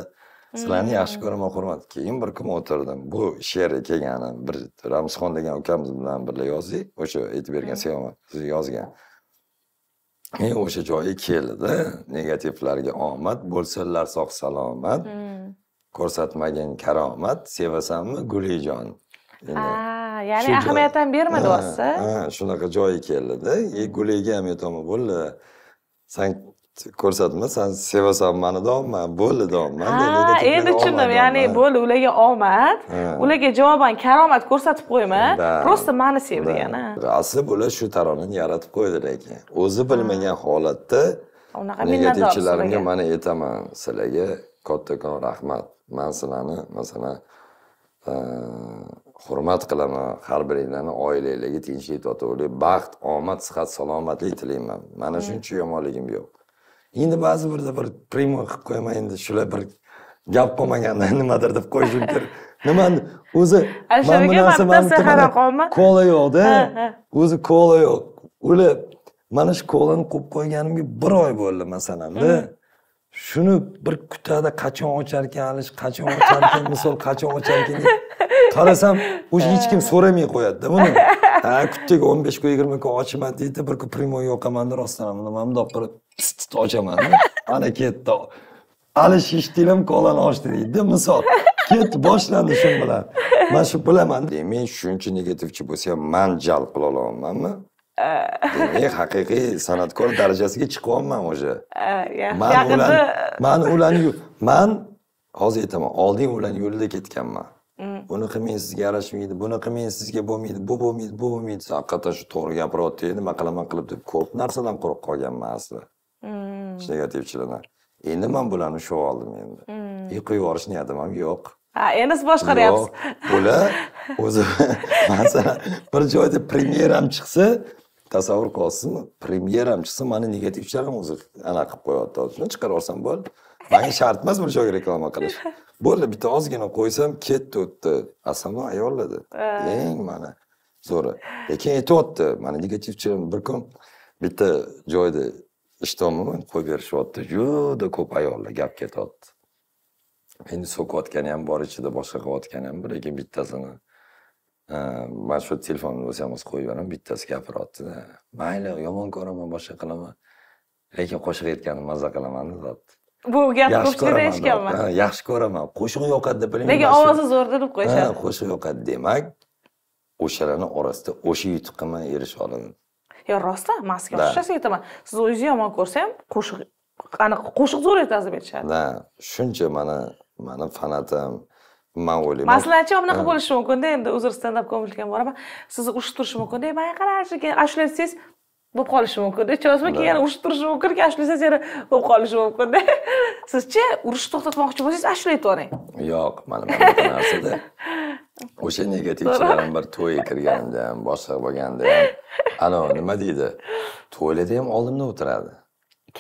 sizlarni hmm. yaxshi ko'raman hurmat keyin bir kun o'tirdim bu she'r kelgani bir ramizxon degan ukamiz bilan birga yozdik o'sha aytib bergan hmm. siz yozgan men o'sha joyga keldida negativlarga omad bo'lsinlar sog' salomat hmm. ko'rsatmagin karomat sevasanmi gulijon ya'ni ahamiyat ham bermadi o'zi ha shunaqa joyi keldida e guliga ham aytaman bo'ldi san ko'rsatma san sevasan mani deyapman bo'ldi deyapman ha endi tushundim ya'ni bo'ldi ularga omad ularga javoban karomat ko'rsatib qo'yma просто mani sev degan asli bular shu taronani yaratib qo'ydi lekin o'zi bilmagan holatda unaqa negativchilarimga mana aytaman sizlarga kattakon rahmat sizlarni masalan e, hurmat qilaman har biringlarni oilanglarga tinchlik totuvlik baxt omad sihat salomatlik tilayman mana shuncha yomonligim yo'q endi ba'zi birda bir прямой qilib qo'yaman endi shular bir gap qolmaganda (laughs) nimadir deb qo'yish mumkin nima o'zi mana kola yo'qda o'zi kola yo'q ular mana shu kolani qo'yib qo'yganimga bir oy bo'ldi masalanda shuni bir kutada qachon ocharkanmiz qachon ocharkan misol qachon ocharkan deb qarasam уже hech kim so'ramay qo'yadida buni (laughs) ha kutdik o'n besh kun yigirma kun ochman deydi bir kun прямой yoqamanda rostdan ham mana bundoq bir ochaman ana ketdi alish eshitdinglarmi kolani ochdi deydida misol ketdi boshlandi shu bilan man shu bilaman men shuncha negativchi bo'lsa ham man jalb qila ololmanmi men haqiqiy san'atkor darajasiga chiqyapman o'zi man ularni man ularni man hozir aytaman oldin ularni yo'lida ketganman buni qilmang sizga yarashmaydi buni qilmang sizga bo'lmaydi bu bo'lmaydi bu bo'lmaydi desa shu to'g'ri gapiryapti nima qilaman qilib deb ko'p narsadan qo'rqib qolganman asli negativchilardan endi man bularni shu oldim endi и qo'yib yuborish niyatim ham yo'q ha endi siz boshqaryapsiz bular o'zi masalan bir joyda premyeram chiqsa tasavvur qilyapsizmi premyeram chiqsa mani negativ ham o'zi anaqa qilib qo'yapti dodini chiqarib yuborsam bo'ldi manga shart emas bir joyga reklama qilish bo'ldi bitta ozgina qo'ysam ketdi o'tdi asamlar ayolladi eng mana zo'ri lekin aytyapti mana negativchilarni bir kun bitta joyda ishdaman qo'yib berishyapti juda ko'p ayollar gap ketyapti meni so'kayotgani ham bor ichida boshqa qilayotgani ham bor lekin bittasini man shu telefonni bo'lsa qo'yib yuboraman bittasi gapiryaptida mayli yomon ko'raman boshqa qilaman lekin qo'shiq aytganni mazza qilaman zotni bu gapni ko'pchilikdan eshitganman yaxshi ko'raman qo'shiq yoqadi deb bilmayman lekin ovozi zo'r deb qo'yishadi qo'shiq yoqadi demak o'shalarni orasida o'sha yutuqqa man erisha olaman yo rosta sizga oshishasi aytaman siz o'zingizni yomon ko'rsa ham qo'shiq aniq qo'shiq zo'r aytasiz deb aytishadi shuncha mani mani fanatim man o'ylayman masalanchi bunaqa bo'lishi mumkinda endi uzr standap up boraman sizni urishib turishi mumkinda man qarashi keyin ashula aytsangiz bo'lib qolishi mumkinda chosmi keyin yana urishib turishi mumkin keyin ashula aytsangiz yana bo'lib qolishi mumkinda sizchi urushni to'xtatmoqchi bo'lsangiz ashula aytib yuboring yo'q mana narsada o'sha negativchilarim bir to'yga kirganimda ham boshqa bo'lganda ham anavi nima deydi to'ylarda ham oldimda o'tiradi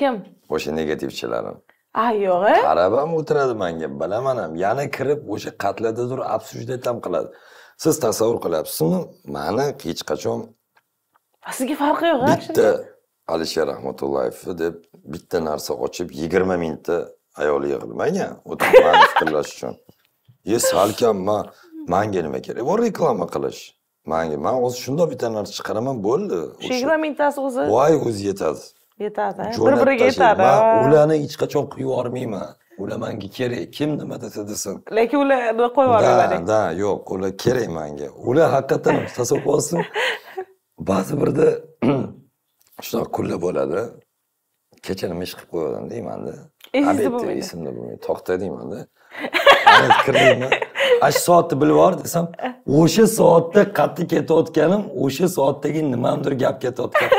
kim o'sha negativchilarim a ah, yo'q qarab ham o'tiradi manga bilaman ham yana kirib o'sha turib обсуждать ham qiladi siz tasavvur qilyapsizmi mani hech qachon sizga farqi yo'q bitta alisher rahmatullayevni deb bitta narsa ochib yigirma minutda ayol yig'ilmagan o'tirib fikrlash uchun e salkam man manga nima kerak bu reklama qilish manga man hozir shundoq bitta narsa chiqaraman bo'ldi yigirma mingtasi o'zi voy o'zi yetadi yetadi bir biriga yetadi man ularni hech qachon qo'yib yubormayman ular manga kerak kim nima desa desin lekin ularni qo'yib yubormayman да yo'q ular kerak manga ular haqiqatdan tasavvur qilsin (laughs) ba'zi birda (clears throat) shunaqa kunlar bo'ladi kecha nima ish qilib qo'ygandim deymanda esimda bo'lmaydi esimda bo'lmaydi to'xta deymanda kirdimmi (laughs) ana shu soatni bilib yubor desam o'sha soatda qayerga ketayotganim o'sha soatdagi nimamdir gap ketayotgan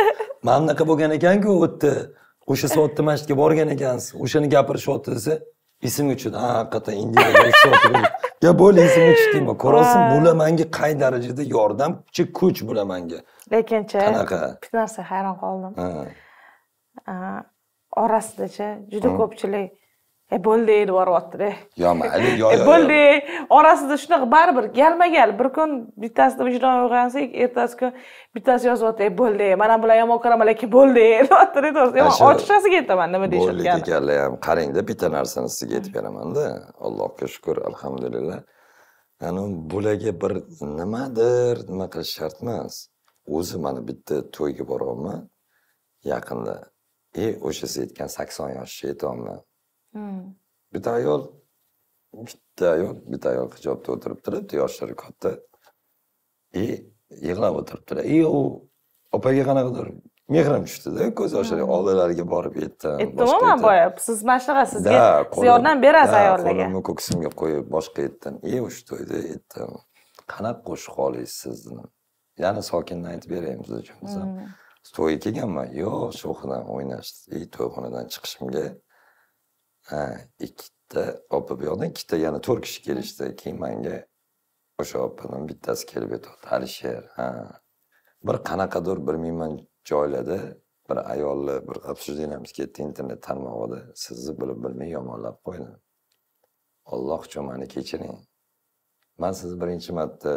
mana bunaqa bo'lgan ekanku u yerda o'sha soatda masjidga borgan ekansiz o'shani gapirishyapti desa esimga tushadi ha haqiqatan (laughs) ya bo'ldi esimga tushdingmi ko'ryapsan bular manga qay darajada yordamchi kuch bular manga lekinchi qanaqa bitta narsaga hayron qoldim orasidachi juda ko'pchilik e bo'ldi deb yuboryaptida yo'qmi yo'q bo'ldi orasida shunaqa baribir galma gal bir kun bittasida vijdon uyg'onsa ertasi kun bittasi yozyapti e bo'ldi mana bular yomon ko'raman lekin bo'ldi deyaptida to'g'risi aytaman nima deyishayotganini bo'ldi deganlar ham qarangda bitta narsani sizga aytib beramanda allohga shukur alhamdulillah ani bularga bir nimadir nima qilish shart emas o'zi mana bitta to'yga boryapman yaqinda e o'sha siz aytgan sakson yoshcha yetyapman Hmm. bitta ayol bitta ayol bitta ayol hijobda o'tirib turibdi yoshlari katta и yig'lab o'tiribdi и u opaga qanaqadir mehrim tushdida ko'z hmm. yoshlari oldilariga borib yetdim e, aytdimmi boya siz mana shunaqa sizga siz yordam berasiz ayollarga qo'limni ko'ksimga qo'yib boshqa aytdim и o'sha to'yda aytdim qanaqa qo'shiq xohlaysiz dedim yana sokinni aytib beraymiz uchun desam to'yga kelganman yo'q sho'xidan o'ynashdi и to'yxonadan chiqishimga ikkita opa bu yoqdan ikkita yana to'rt kishi kelishdi keyin manga o'sha opani bittasi kelib aytyapti alisher ha bir qanaqadir bilmayman joylarda bir ayolni bir обсуждениямiz ketdi internet tarmog'ida sizni bilib bilmay yomonlab qo'ydim olloh uchun mani kechiring man sizni birinchi marta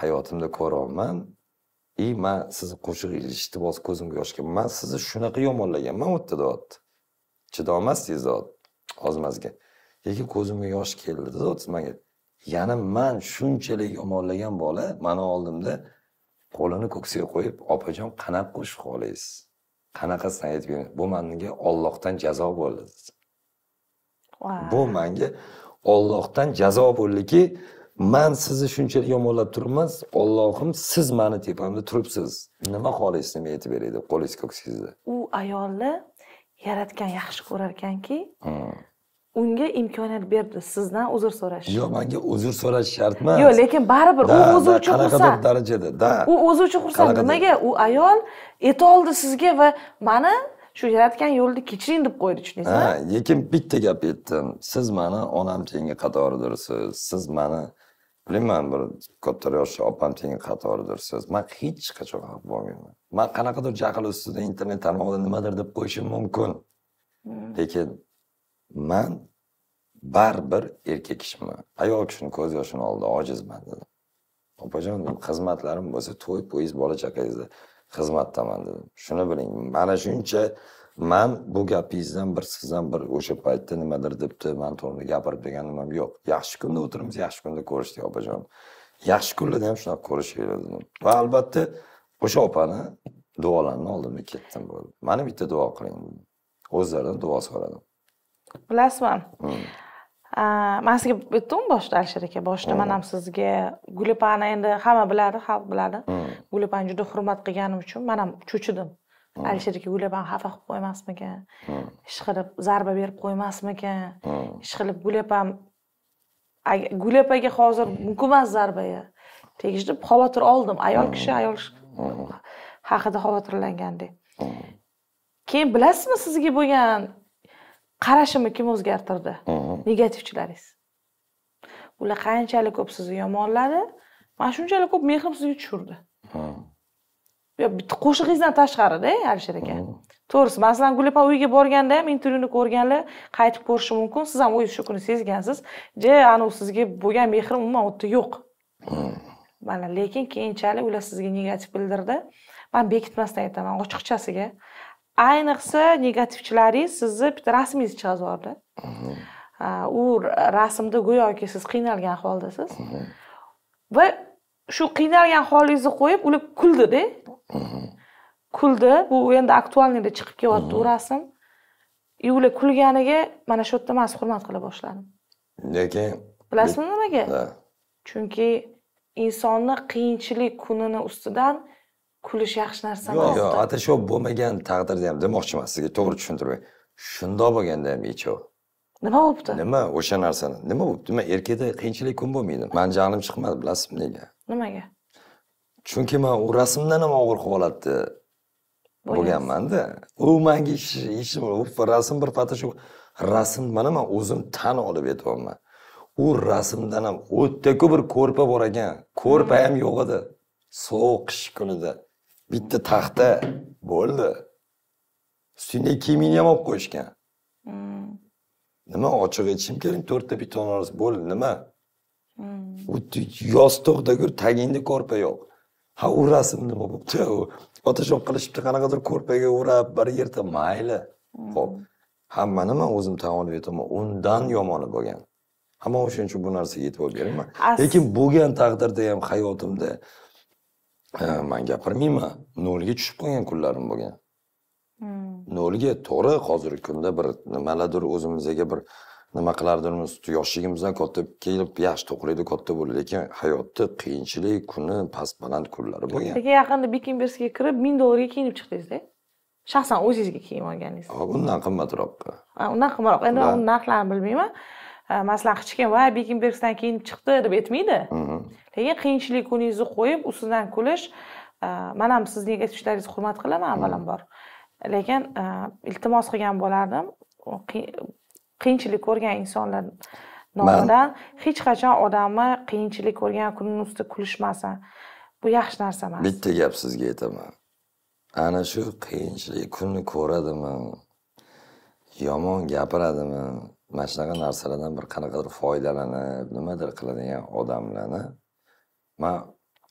hayotimda ko'ryapman и man sizni qo'shiq eshitib hozir ko'zimga yosh keldi man sizni shunaqa yomonlaganman u yerda deyapti chidolmassiz zot ozmasga lekin ko'zimga yosh keldi zot manga yana man shunchalik yomonlagan bola mani oldimda qo'lini ko'ksiga qo'yib opajon qanaqa qo'shiq xohlaysiz qanaqasini aytib bering bu manga ollohdan jazo bo'ldi bu manga ollohdan jazo bo'ldiki man sizni shunchalik yomonlab turibman ollohim siz mani tepamda turibsiz nima nima aytib beray deb qo'lingizni ko'ksingizda u ayolni yaratgan yaxshi ko'rar ekanki unga imkoniyat berdi sizdan uzr so'rash yo'q manga uzr so'rash shart emas yo'q lekin baribir u o'zi uchun xursand qanaqadir darajada да u o'zi uchun xursand nimaga u ayol oldi sizga va mani shu yaratgan yo'lni kechiring deb qo'ydi tushundingizmi lekin bitta gap aytdim siz mani onam tengi qatoridirsiz siz mani bilmayman bir kattaroq yoshli opam tengi qatoridirsiz man hech qachon xafa bo'lmayman man qanaqadir jahl ustida internet tarmog'ida nimadir deb qo'yishim mumkin hmm. lekin man baribir erkak kishiman ayol kishini ko'z yoshini oldida ojizman dedim opajon xizmatlarim bo'lsa to'y poyiz bola chaqangizda xizmatdaman dedim shuni biling mana shuncha man bu gapingizdan bir sizdan bir o'sha paytda nimadir debdi man to'g'ri gapirib deganim ham yo'q yaxshi kunda o'tiribmiz yaxshi kunda ko'rishdik opajon yaxshi kunlarda ham shunaqa dedim va albatta o'sha opani duolarni oldimga ketdim bo'ldi mani bitta duo qiling o'zlaridan duo so'radim bilasizmi hmm. man sizga aytdimmi boshida alisher aka boshida hmm. man ham sizga gulipani endi hamma biladi xalq biladi hmm. gulipani juda hurmat qilganim uchun man ham cho'chidim Hm. alisher gulyabani xafa qilib qo'ymasmikan ishqilib hm. zarba berib qo'ymasmikan ishqilib hm. gulyapam opaga hozir mumkin emas zarbaga tegishni xavotir oldim ayol kishi ayol haqida xavotirlangandek keyin bilasizmi sizga bo'lgan qarashimni kim o'zgartirdi negativchilaringiz ular qanchalik ko'p sizni yomonladi mana shunchalik ko'p mehrim sizga tushirdi bitta qo'shig'ingizdan tashqarida e, alisher aka hm. to'g'risi masalan opa uyiga borganda ham intervyuni ko'rganlar qaytib ko'rishi mumkin siz ham o'zi shu kuni sezgansiz je anavi sizga bo'lgan mehr umuman u yerda yo'q hm. mana lekin keyinchalik ular sizga negativ bildirdi man bekitmasdan aytaman ochiqchasiga ayniqsa negativchilaringiz sizni bitta rasmingizni chiqarib yubordi hm. u rasmda go'yoki siz qiynalgan holdasiz va shu qiynalgan holingizni qo'yib ular kuldida kuldi bu endi aktualniyda chiqib kelyapti u rasm и ular kulganiga mana shu yerda man hurmat qila boshladim lekin bilasizmi nimaga chunki insonni qiyinchilik kunini ustidan kulish yaxshi narsa emas yo'q atashov bo'lmagan taqdirda ham demoqchiman sizga to'g'ri tushuntirib shundoq bo'lganda ham yechov nima bo'libdi nima o'sha narsani nima bo'libdi nima erkakda qiyinchilik kun bo'lmaydi mani jahlim chiqmadi bilasizmi nega nimaga chunki man u rasmdan ham og'ir qolyapti bo'lganmanda u manga ish rasm bir shu rasm mana man o'zim tan olib aytyapman u rasmdan ham o'tdaku bir ko'rpa bor ekan ko'rpa hmm. ham yo'q edi sovuq qish kunida bitta taxta bo'ldi ustingdagi kiyimingni ham olib qo'yishgan hmm. nima ochiq aytishim kerak to'rtta beton orasi bo'ldi nima hmm. u yostiqda tagingda ko'rpa yo'q ha u rasm nima bo'libdi u fotoshop qilishibdi qanaqadir ko'rpaga o'rab bir yerda mayli ho'p hmm. hamma nima o'zim tan olib aytaman undan yomoni bo'lgan hamma o'shaning uchun bu narsaga e'tibor beraman lekin bo'lgan taqdirda ham hayotimda e, man gapirmayman nolga tushib qolgan kunlarim bo'lgan hmm. nolga to'g'ri hozirgi kunda bir nimalardir o'zimizga bir nima qilardimiz yoshligimizdan katta kelib yaxshi to'g'riydi katta bo'ldi lekin hayotda qiyinchilik kuni past baland kunlari bo'lgan lekin yaqinda bekinberskiga kirib ming dollarga kiyinib chiqdingizda shaxsan o'zingizga kiyim olganingiz undan qimmatroqqa undan qimmatroq endi uni narxlarini bilmayman masalan hech kim va bekinbergsdan kiyinib chiqdi deb aytmaydi lekin qiyinchilik kuningizni qo'yib ustidan kulish man ham sizni aytishlaringizni hurmat qilaman avvalambor lekin iltimos qilgan bo'lardim qiyinchilik ko'rgan insonlar nomidan hech qachon odamni qiyinchilik ko'rgan kunini ustida kulishmasin bu yaxshi narsa emas bitta gap sizga aytaman ana shu qiyinchilik kunni ko'radimi yomon gapiradimi mana shunaqa narsalardan bir qanaqadir foydalanib nimadir qiladigan odamlarni man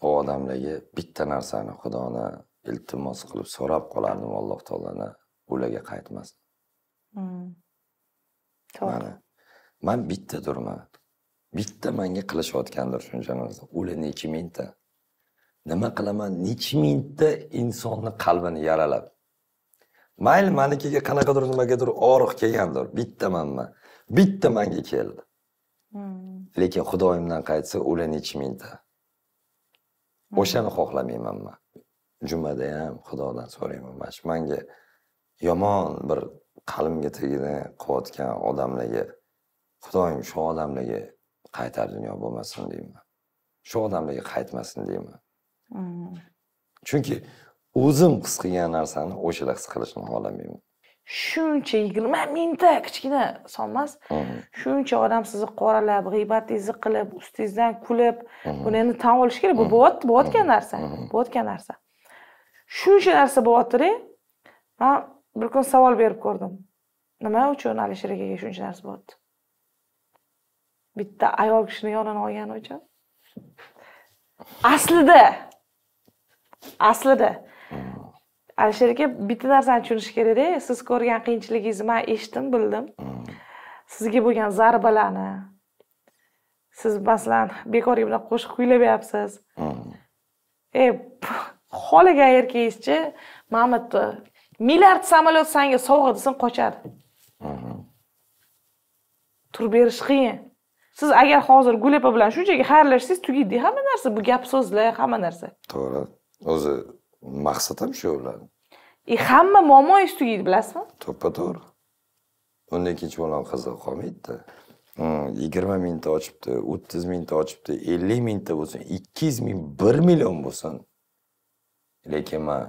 u odamlarga bitta narsani xudoni iltimos qilib so'rab qolardim alloh taolodan ularga qaytmasin hmm. to'g'ri man turman bitta manga qilishayotgandir shuncha narsa ular nechi mingta nima qilaman nechi mingta insonni qalbini yaralab mayli manikiga qanaqadir nimagadir og'riq kelgandir bitta manman bitta manga keldi hmm. lekin xudoyimdan qaytsa ular nechi mingta hmm. o'shani xohlamayman man jumada ham xudodan so'rayman mana shu manga yomon bir qalimga tegini qilayotgan odamlarga xudoyim shu odamlarga qaytar dunyo bo'lmasin deyman shu odamlarga qaytmasin deyman mm. chunki o'zim his qilgan narsani o'shalar his qilishini xohlamayman shuncha yigirma mingta kichkina son emas mm. shuncha odam sizni qoralab g'iybatingizni qilib ustingizdan kulib mm. buni endi tan olish kerak bu bo'lyapti bo'layotgan narsa bo'layotgan narsa shuncha narsa bo'lyaptida man bir kun savol berib ko'rdim nima uchun alisher akaga shuncha narsa bo'ldi bitta ayol kishini yonini olgani uchun aslida aslida alisher aka bitta narsani tushunish kerakda siz ko'rgan qiyinchiligingizni man eshitdim bildim sizga bo'lgan zarbalarni siz masalan bekorga bunaqa qo'shiq kuylayapsiz mm. e xolagan erkagizchi mana bitta milliard samolyot sanga sovg'a desin qochadi turib berish qiyin siz agar hozir gul opa bilan shunchaki xayrlashsangiz tugaydi hamma narsa bu gap so'zlar hamma narsa to'g'ri o'zi maqsad ham shu ularni и e, hamma muammoingiz tugaydi bilasizmi to'ppa to'g'ri undan keyin bolam qiziq qolmaydida hmm, yigirma mingta ochibdi o'ttiz mingta ochibdi ellik mingta bo'lsin ikki yuz ming bir million bo'lsin lekin man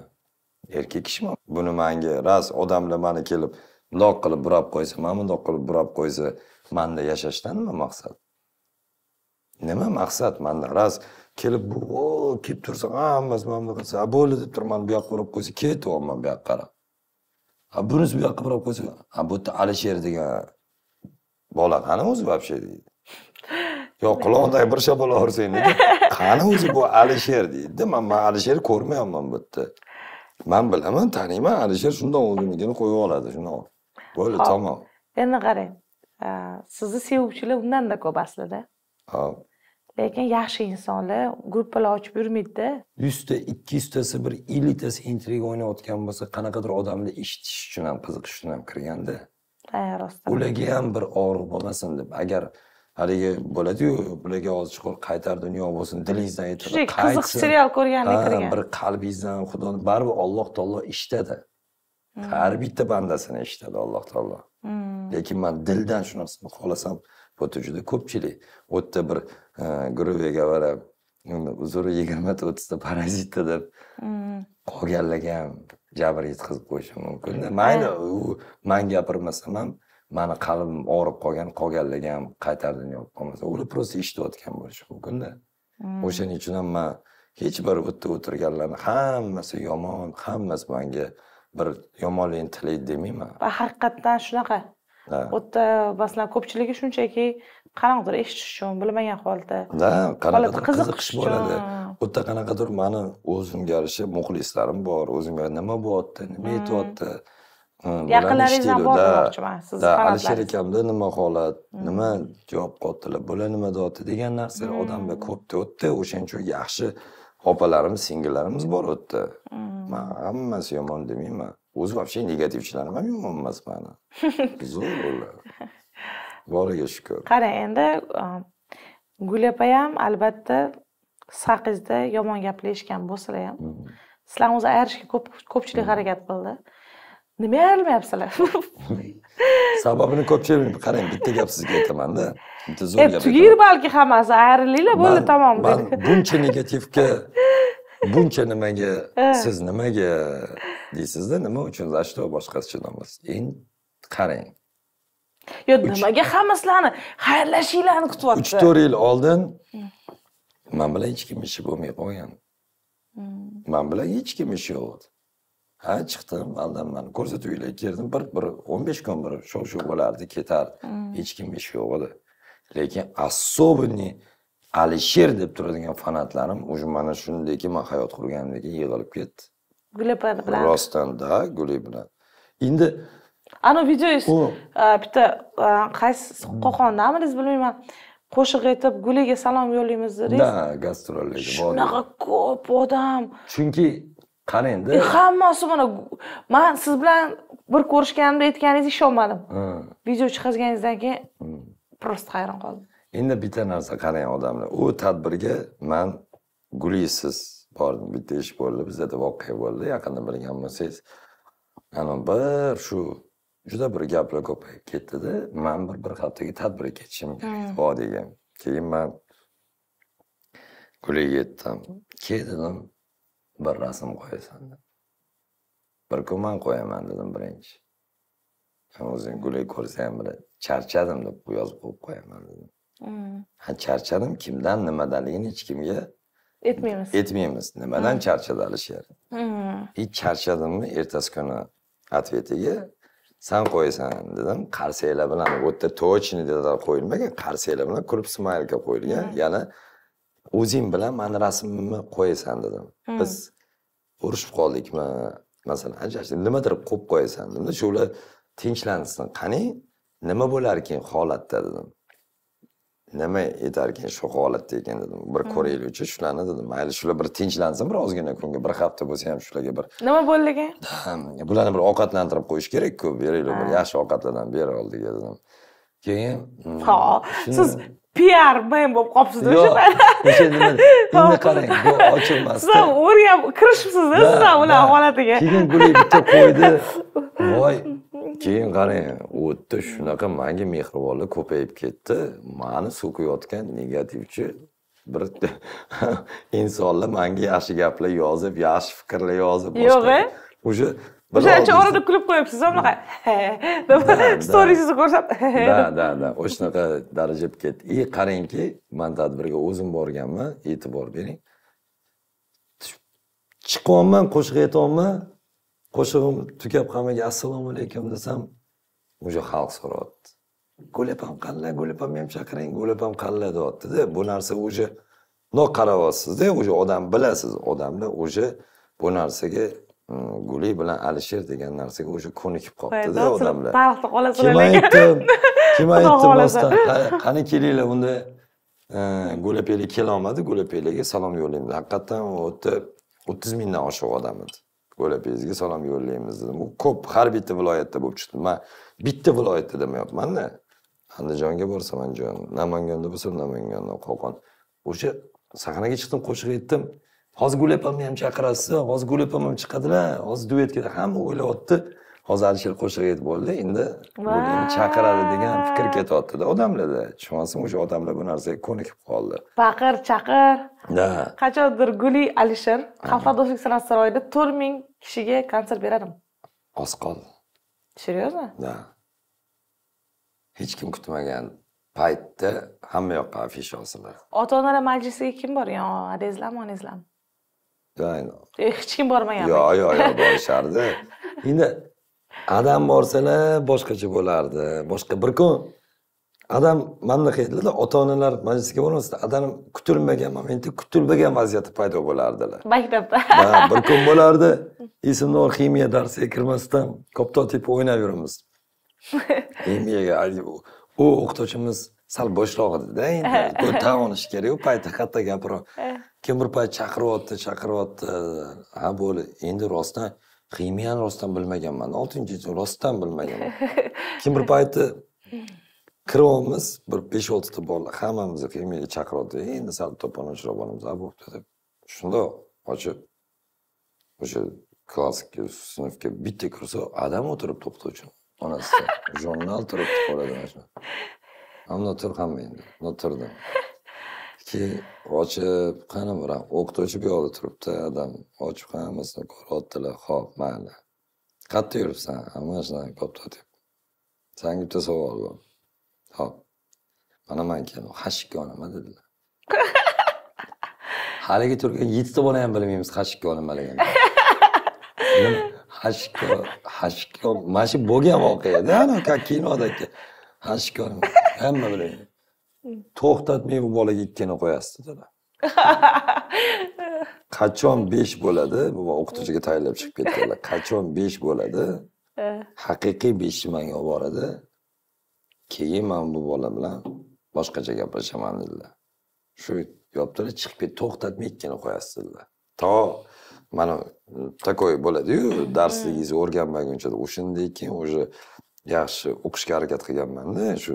erkak kishimi buni manga raz odamlar mani kelib bundoq qilib burab qo'ysa mana bundoq qilib burab qo'ysa manda yashashdan nima maqsad nima maqsad manda raz kelib bu kelib tursa hammasi mana bunaqa qilsa bo'ldi deb turib mani bu yoqqa burab qo'ysa ketyapman bu yoqqa qarab bunisi bu yoqqa burab qo'ysa a bu yerda alisher degan bola qani o'zi вообще deydi (laughs) yo qulog'idagi bir shapaloq ursang qani o'zi bu alisher deydida man man alisher ko'rmayapman bu yerda man bilaman taniyman alisher shundoq o'zinikini qo'yib oladi shundoq bo'ldi tamom endi qarang sizni sevuvchilar undanda ko'p aslida hop lekin yaxshi insonlar gruppalar ochib yurmaydida yuzta ikki yuztasi bir elitasi intriga o'ynayotgan bo'lsa qanaqadir odamni eshitish uchun ham qiziqish uchun ham kirganda ha rostdan ularga ham bir og'riq bo'lmasin deb agar haligi bo'ladiyu bularga hozir chuqur qaytar dunyo bo'lsin dilingizdan aytilib qiziq serial ko'rgandek kirgan bir qalbingizdan xudoni baribir alloh taolo eshitadi hmm. har bitta bandasini eshitadi alloh taolo hmm. lekin man dildan shu narsani xohlasam bu yerda juda ko'pchilik u yerda bir e, gruviyaga borib uzr yigirma o'ttizta parazitda deb hmm. qolganlarga ham jabr yetkazib qo'yishi mumkinda mayli u man gapirmasam ham mani qalbim og'rib qolgan qolganlarga ham qaytardim yo qolmasa ular просто eshitayotgan bo'lishi mumkinda mm. o'shaning uchun ham man hech bir u yerda o'tirganlarni hammasi yomon hammasi manga bir yomonlikni tilaydi demayman haqiqatdan shunaqa u yerda masalan ko'pchiligi shunchaki qalang'ir eshitish uchun bilmagan holda да qanaqadir qiziqish bo'ladi u yerda qanaqadir mani o'zimga yarasha muxlislarim bor o'zimga nima bo'lyapti nima aytyapti mm. yaqinlaringizdan bormi demoqchiman sizni alisher akamda nima holat hmm. nima javob qotdilar bola nima deyapti degan narsalar odamda hmm. ko'p o'tdi o'shaning uchun yaxshi opalarimiz singillarimiz bor o'tdi hmm. man hammasi yomon demayman o'zi вообще negativchilarim ham yomon emas mani zo'r ular boriga shukur qarang endi gul opa ham albatta saqizda yomon gaplashgan bo'lsalar ham sizlarni o'zi ayirishga ko'pchilik harakat qildi nima yaralmayapsizlar (laughs) sababini ko'pchilik qarang bitta gap sizga aytamanda bitta zo'r gap balki hammasi ayrilinglar bo'ldi tamom (laughs) buncha negativga buncha nimaga siz nimaga deysizda nima uchun за что boshqasicha emas endi qarang yo nimaga hamma sizlarni xayrlashinglarni kutyapti uch to'rt yil oldin man bilan hech kim ishi bo'lmay qolgan hmm. man bilan hech kim ishi yo'q edi ha chiqdim aldanmani man uylarga kirdim bir bir o'n besh kun bir shov shuv bo'lardi ketardi mm. hech kim ish yo'q edi lekin особенный alisher deb turadigan fanatlarim уже mana shundaki man hayot qurganimdan keyin yig'ilib ketdi guli bilan rostdan да guli bilan endi anavi videongiz bitta qaysi mm. qo'qondamidiz bilmayman qo'shiq aytib guliga salom yo'llaymiz dedingiz да gastrollarga bordim shunaqa ko'p odam chunki qani endi e, hammasi mana man siz bilan bir ko'rishganimda aytganingizga ishonmadim video chiqarganingizdan keyin просто hayron qoldim endi bitta narsa qarang odamlar u tadbirga man gulisiz bordim bitta ish bo'ldi bizada voqea bo'ldi yaqinda bilgan bo'lsangiz ana bir shu juda bir gaplar ko'payib ketdida man bir bir haftaga tadbirga ketishim kerak vodiyga hmm. keyin man guli yetdim keldim bir rasm qo'yasan deb bir kun man qo'yaman dedim birinchi o'zing guli ko'rsa ham bir charchadim deb yozib qo'yib qo'yaman dedim hmm. ha charchadim kimdan nimadanligini hech kimga aytmaymiz aytmaymiz nimadan hmm. charchadi alisher и hmm. charchadimmi ertasi kuni ответiga san qo'yasan dedim qarsaklar bilan u yerda точный qo'yilmagan qarsaklar bilan kulib smaylka qo'yilgan yana o'zing bilan mani rasmimni qo'yasan dedim hmm. biz urushib qoldikmi masalan ajrashdik nimadir qo'yib qo'yasan dedim shu bilan tinchlansin qani nima bo'larkan holatda dedim nima etarkan shu holatda ekan dedim bir hmm. ko'raylikchi shularni dedim mayli shular bir tinchlansin bir ozgina kunga bir hafta bo'lsa ham shularga bir nima bo'ldigan bularni bir ovqatlantirib qo'yish kerakku beringlar bir yaxshi ovqatlardan bera oldik dedim keyin hop hmm, siz piarman bo'lib qolibsizda o'shanda o'sha nima (laughs) endi qarang bu ochilmasdi siz ham o'rganib kirishibsizda siz ham ularni holatiga keyin guli bitta qo'ydi (laughs) voy keyin qarang o'tdi shunaqa manga mehribonlik ko'payib ketdi mani so'kayotgan negativchi bir (laughs) insonlar manga yaxshi gaplar yozib yaxshi fikrlar yozib yo'q уже o'sha ancha orada kulib qo'yibsiz bunaqa storisingizni ko'rsam ha da da o'sha shunaqa daraja bo'lib ketdi и qarangki man tadbirga o'zim borganman e'tibor bering chiqyapman qo'shiq aytyapman qo'shig'im tugab hammaga assalomu alaykum desam уже xalq so'rayapti gul opam qanday gul opam ham chaqiring gul opam qanday deyaptida bu narsa уже mundoq qarayapsizda уже odam bilasiz odamlar уже bu narsaga Hm, guli bilan alisher degan narsaga уже ko'nikib qolibdida odamlar qolasizlar kim aytdi (laughs) kim aytdi bosdan qani kelinglar unda hm, go'lapeli kelolmadi go'lapeliga salom yo'llaymiz haqiqatdan u yerda o'ttiz mingdan oshiq odam edi go'lapelizga salom yo'llaymiz dedim u ko'p har bitta viloyatda bo'lib chiqdi man bitta viloyatda demayapmanda andijonga borsam andijon namanganda bo'lsam namanganda qo'qon o'sha sahnaga chiqdim qo'shiq aytdim hozir gul opamni ham chaqirasiz hozir gul opam ham chiqadilar hozir duet ketadi hamma o'ylayapti hozir alisher qo'shiq aytib bo'ldi endi chaqiradi degan fikr ketyaptida odamlarda tushunyapsizmi o'sha odamlar bu narsaga ko'nikib qoldi baqir chaqir да qachondir guli alisher xalqaro do'stlik san'at saroyida to'rt ming kishiga konsert beradimi oz qoldi серьезно да hech kim kutmagan paytda hamma yoqqa afisha osiladi ota onalar majlisiga kim borgan adezlarmi onangizlarmi Eh, hech kim bormagan yo'q yo'q yo'q borishardi (laughs) endi adam borsalar boshqacha bo'lardi boshqa bir kun adam manbunaqa edilarda ota onalar majlisga bormasdan adam kutilmagan momentda kutilmagan vaziyatda paydo bo'lardilar maktabda (laughs) ha bir kun bo'lardi esimda bor ximiya darsiga kirmasdan koptok tepib o'ynab yuramiz (laughs) ximiyaga u o'qituvchimiz sal boshroq edida endi to'g'ri tan olish kerak u paytda hatto gapiryapti eh. kim bir payt chaqiryapti chaqiryapti ha bo'ldi endi rostdan qiymni rostdan bilmaganman oltinchi rostdan bilmaganman (laughs) kim bir payti kiryapmiz bir besh oltita bola hammamizni qiymaga chaqiryapti endi sal topani bo'lamiz a bo'pti deb shundoq ochib o'sha klassga sinfga bitta kirsa adam o'tiribdi o'qituvchi onasi jurnal turibdi qo'lida mana shuni ammo tur hamma endi turdim keyin ochib qani bunaqa o'qituvchi bu yoqda turibdi adam ochib hammasini ko'ryaptilar ho'p mayli qayerda yuribsan mana shunaqa ko'pda deb sanga bitta savol bor ho'p mana man keldim hashikka nima dedilar (laughs) haligi turgan yettita bola ham bilmaymiz hashikka nimaligini hashikka hashikka mana shu bo'lgan voqeada anaqa kinodaki hashikka hamma bilmaydi to'xtatmay bu bolaga ikkini qo'yasiz dedilar (laughs) qachon besh bo'ladi bu o'qituvchiga tayyorlab chiqib ketganlar qachon besh bo'ladi (laughs) eh. haqiqiy beshni manga olib boradi keyin man bu bola bilan boshqacha gaplashaman dedilar shu yopdilar chiqib ketdi to'xtatmay ikkini qo'yasiz dedilar to mana такой bo'ladiyu darsligingizni o'rganmaguncha o'shandan keyin уже yaxshi o'qishga harakat qilganmanda shu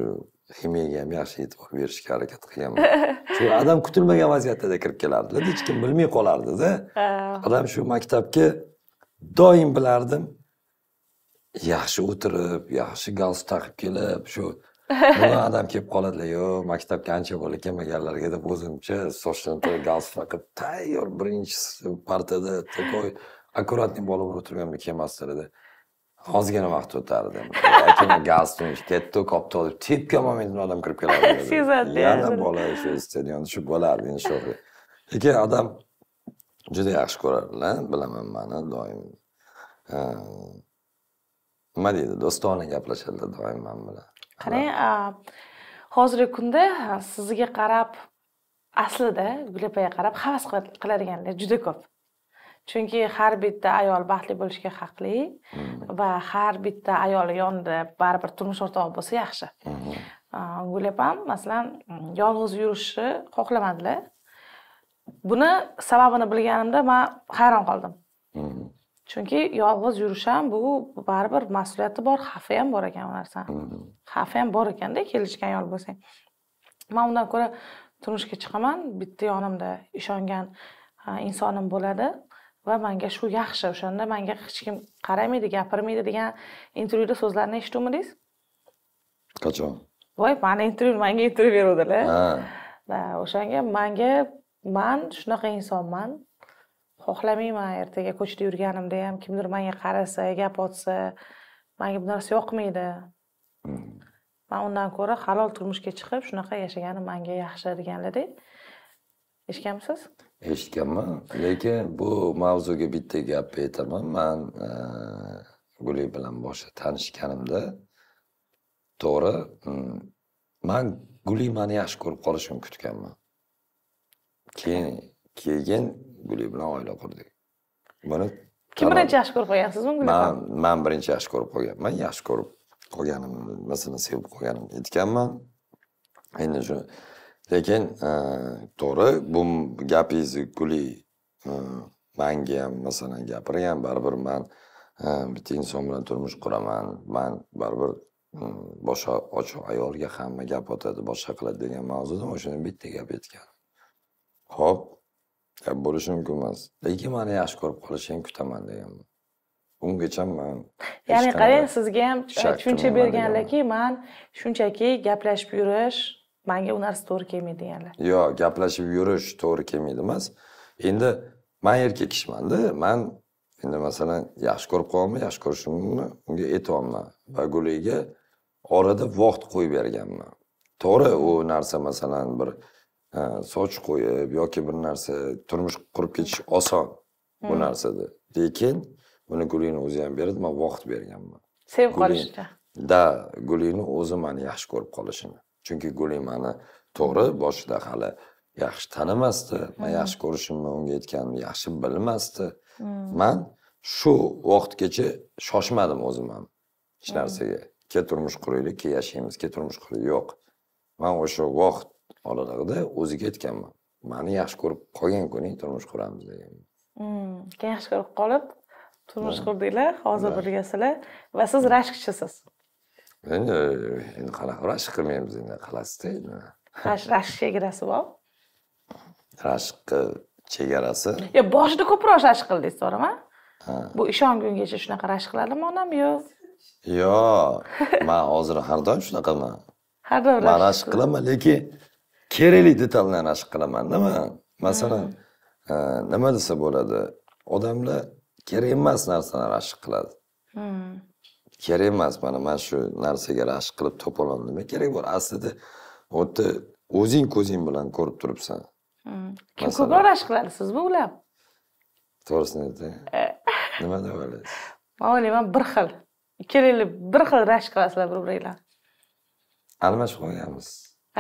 himiyaga ham yaxshi e'tibor berishga harakat qilganman (laughs) shu odam kutilmagan vaziyatlarda kirib kelardilarda hech kim bilmay qolardida odam shu maktabga doim bilardim yaxshi o'tirib yaxshi galstuk taqib kelib shu (laughs) odam kelib qoladilar yo maktabga ancha bola kelmaganlarga deb o'zimcha sochlarni to'g'ri galstuk taqib tayyor birinchi partada такой аккуратный bo'lib o'tirganimda kelmasdilarda ozgina vaqt o'tardi akam galstuk ketdi koptok olib tepki olmaydigan odam kirib keladi sezadi (laughs) yana bola shu stadion shu bo'lardi inshoollah lekin odam juda yaxshi ko'radilar bilaman mani doim nima deydi do'stona gaplashadilar doim man bilan qarang hozirgi kunda sizga qarab aslida gul opaga qarab havas qiladiganlar juda ko'p chunki har bitta ayol baxtli bo'lishga haqli mm-hmm. va har bitta ayol yonida baribir turmush o'rtog'i bo'lsa yaxshi mm-hmm. gul opam masalan yolg'iz yurishni xohlamadilar buni sababini bilganimda man hayron qoldim mm-hmm. chunki yolg'iz yurish ham bu baribir mas'uliyati bor xavfi ham bor ekan u narsani xavfi ham bor ekanda kelishgan ayol bo'lsang man undan ko'ra turmushga chiqaman bitta yonimda ishongan insonim bo'ladi va manga shu yaxshi o'shanda manga hech kim qaramaydi gapirmaydi degan intervyuda so'zlarni eshituvmidingiz qachon voy mani intervyu manga intervyu beruvdilar ha o'shanga manga man shunaqa insonman xohlamayman ertaga ko'chada yurganimda ham kimdir manga qarasa gap otsa manga bu narsa yoqmaydi man hmm. undan ko'ra halol turmushga chiqib shunaqa yashaganim manga yaxshi deganladik eshitganmisiz eshitganman lekin bu mavzuga bitta gapni aytaman man e, guli bilan boshqa tanishganimda to'g'ri man guli mani yaxshi ko'rib qolishini kutganman keyin keyin guli bilan oila qurdik buni kim birinchi yaxshi ko'rib qolgansiz guli man man birinchi yaxshi ko'rib qolganman yaxshi ko'rib qolganimni sevib qolganimni aytganman endi shu lekin e, to'g'ri bu gapingiz guli e, manga ham masalan gapirgan baribir man e, bitta inson bilan turmush quraman man baribir boshqa ochiq ayolga hamma gap otadi boshqa qiladi degan mavzuda o'shani bitta gap aytgan ho'p gap bo'lishi mumkin emas lekin mani yaxshi ko'rib qolishini kutaman deganman ungacha man ya'ni qarang sizga ham tushuncha berganlarki man shunchaki gaplashib yurish manga u narsa to'g'ri kelmaydi deganlar yo'q gaplashib yurish to'g'ri kelmaydi emas endi man erkak kishimanda man endi masalan yaxshi ko'rib qolganman yaxshi ko'rishimni unga aytyapman va guliga orada vaqt qo'yib berganman to'g'ri u narsa masalan bir e, soch qo'yib yoki bir narsa turmush qurib ketish oson bu hmm. narsada lekin buni gulini o'zi ham beradi man vaqt berganman sevib qolishga да gulini o'zi mani yaxshi ko'rib qolishini chunki guli mani to'g'ri boshida hali yaxshi tanimasdi man yaxshi ko'rishimni unga aytganimni yaxshi bilmasdi man shu vaqtgacha shoshmadim o'zim ham hech narsaga ke turmush quraylik ke yashaymiz ke turmush quraylik yo'q man o'sha vaqt oralig'ida o'ziga aytganman mani yaxshi ko'rib qolgan kuning turmush quramiz degan keyin yaxshi ko'rib qolib turmush qurdinglar hozir birgasizlar va siz rashkchisiz endi endi qanaqa rashk qilmaymiz endi qilasizda endi rashk chegarasi bor rashqni chegarasi yo'q boshida ko'proq rashq qildingiz to'g'rimi bu ishongungacha shunaqa rashq qiladimi onam yo'q yo'q man hozir har doim shunaqaman har doim man rashk qilaman lekin kerakli detal rashq rashk qilamanda man masalan hmm. nima desa bo'ladi odamlar kerak emas narsani rashq qiladi hmm. kerak emas mana mana shu narsaga rashk qilib to'polon nima kerak bor aslida yerda o'zing ko'zing bilan ko'rib turibsan hmm. kim ko'proq rashk qiladi sizmi ular to'g'risini ayting e. (laughs) nima deb o'ylaysiz man o'ylayman bir xil ikkalanglar bir xil rashk qilasizlar bir biringlar almashib qolganmiz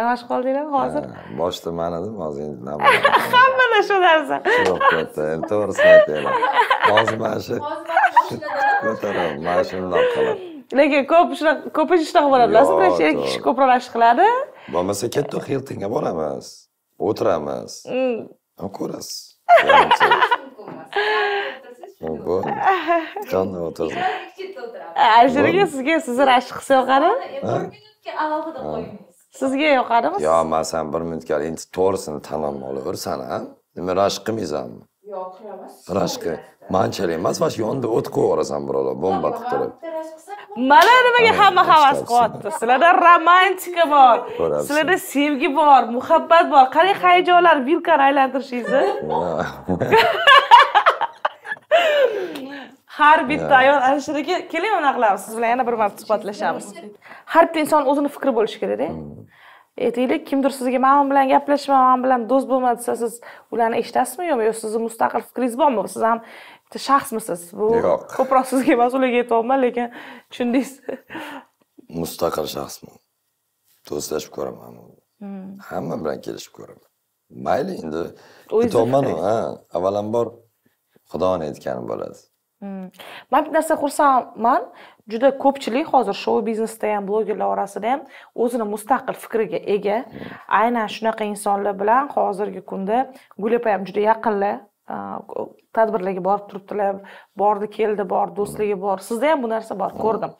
almashib qoldinglarmi hozir boshida man edim hozir endi (laughs) hamma shu narsa to'g'risini aytaylar hozir mana shu ko'taraman mashinada shundoq lekin ko'p shunaqa ko'pincha shunaqa bo'ladi bilasizmi birinchi erkak kishi ko'proq rashk qiladi bo'lmasa katta hiltonga boramiz o'tiramiz mm. ko'rasiz bo'ldi jonni o'tirdi ashulaga sizga sizni rashk qilsa yoqadi alohida qo'ydingiz sizga yoqadimi yo'q masalan san bir minutga endi to'g'risini tan olaversan a nima rashk qilmaysanmi yo'q qila olmaysiz rashka manchalik emas mana shu yonida o't qo'yib yuborasan birovlar bomba qilib turib mana nimaga hamma havas qilyapti sizlarda romantika bor sizlarda sevgi bor muhabbat bor qarang hayajonlar vilkani aylantirishingiz? (laughs) har bitta ayol ana shu yerga qilamiz siz bilan yana bir marta suhbatlashamiz har bir inson o'zini fikri bo'lishi kerak kerakda hmm. aytaylik e, kimdir sizga man bilan gaplashma man bilan do'st bo'lma desa siz ularni eshitasizmi yo'qmi yo sizni mustaqil fikringiz bormi siz ham bitta shaxsmisiz bu yo'q ko'proq sizga mas'uliyat aytyapman lekin tushundingiz (laughs) mustaqil shaxsman do'stlashib ko'raman hmm. hamma bilan kelishib ko'raman mayli endi aytyapmanu ha avvalambor xudoni aytgani bo'ladi hmm. man bitta narsa xursandman juda ko'pchilik hozir shou biznesda ham blogerlar orasida ham o'zini mustaqil fikriga ega aynan shunaqa insonlar bilan hozirgi kunda gul opa ham juda yaqinlar tadbirlarga borib turibdilar bordi keldi bor do'stligi bor sizda ham bu narsa bor ko'rdim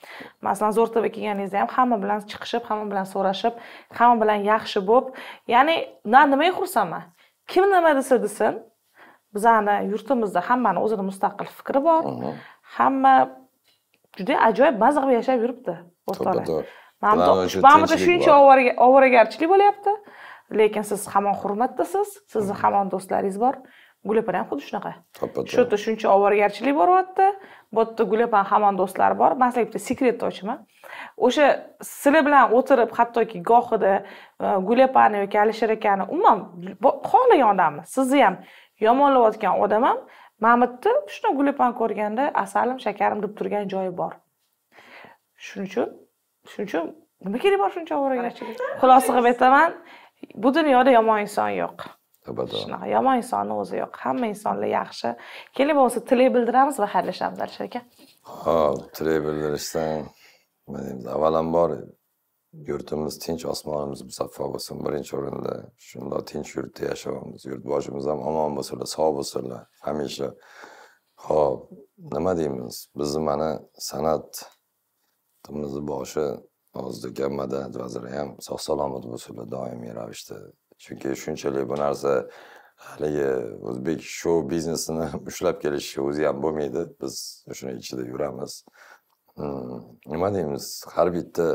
masalan zo'r tv kelganingizda ham hamma bilan chiqishib hamma bilan so'rashib hamma bilan yaxshi bo'lib ya'ni man nimaga xursandman kim nima desa desin bizani yurtimizda hammani o'zini mustaqil fikri bor hamma juda ajoyib maza qilib yashab yuribdi o'rtoqlar mana shuncha ovoragarchilik bo'lyapti lekin siz hamon hurmatdasiz sizni hamon do'stlaringiz bor gulapan ham xuddi shunaqa shu yerda shuncha ovoragarchilik boryapti bu yerda gulapan hamon do'stlari bor man sizlarga bitta sekretni ochaman o'sha sizlar bilan o'tirib hattoki gohida e, gulepani yoki alisher akani umuman xohlagan odamni sizni ham yomonlayotgan odam ham mamitni shuni gulipon ko'rganda asalim shakarim deb turgan joyi bor shuning uchun shuning uchun nima kerak bor shuncha o'rganishga xulosa qilib aytaman bu dunyoda yomon inson yo'q shunaqa yomon insonni o'zi yo'q hamma insonlar yaxshi keling bo'lmasa tilak bildiramiz va xayrlashamiz alisher aka ho'p tilak bildirishdan nima deymiz avvalambor yurtimiz tinch osmonimiz musaffo bo'lsin birinchi o'rinda shundoq tinch yurtda yashaymiz yurtboshimiz ham omon bo'lsinlar sog' bo'lsinlar hamisha ho'p nima deymiz bizni mana san'atimizni boshi hozirgi madaniyat vaziri ham sog' salomat bo'lsinlar doimiy ravishda chunki shunchalik bu narsa haligi o'zbek shou biznesini (laughs) ushlab kelish o'zi ham bo'lmaydi biz shuni ichida yuramiz hmm, nima deymiz har bitta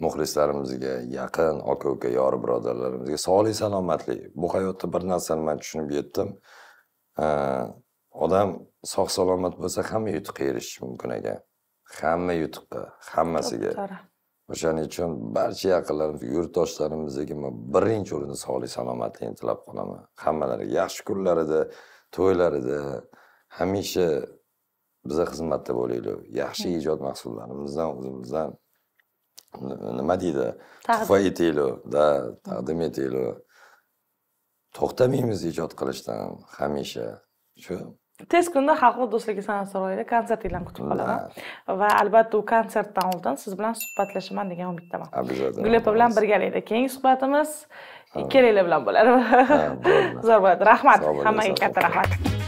muxlislarimizga yaqin aka uka yori birodarlarimizga sog'lik salomatlik bu hayotda bir narsani man tushunib yetdim odam sog' salomat bo'lsa hamma yutuqqa erishishi mumkin ekan hamma yutuqqa hammasiga o'shaning uchun barcha yaqinlarimiz yurtdoshlarimizga man birinchi o'rinda sog'lik salomatlikni tilab qolaman hammalariga yaxshi kunlarida to'ylarida hamisha biza xizmatda bo'linglar yaxshi hmm. ijod mahsullarimizdan o'zimizdan nima deydi tuhfa etaylik да taqdim etaylik to'xtamaymiz ijod qilishdan hamisha shu tez kunda xalqaro do'stligi san'at saroyida konsertinglarni kutib qolaman va albatta u konsertdan oldin siz bilan suhbatlashaman degan umiddaman obязательно gulyepa bilan birgalikda keyingi suhbatimiz ikkalanglar bilan bo'ladi (laughs) zo'r bo'ladi rahmat hammaga katta rahmat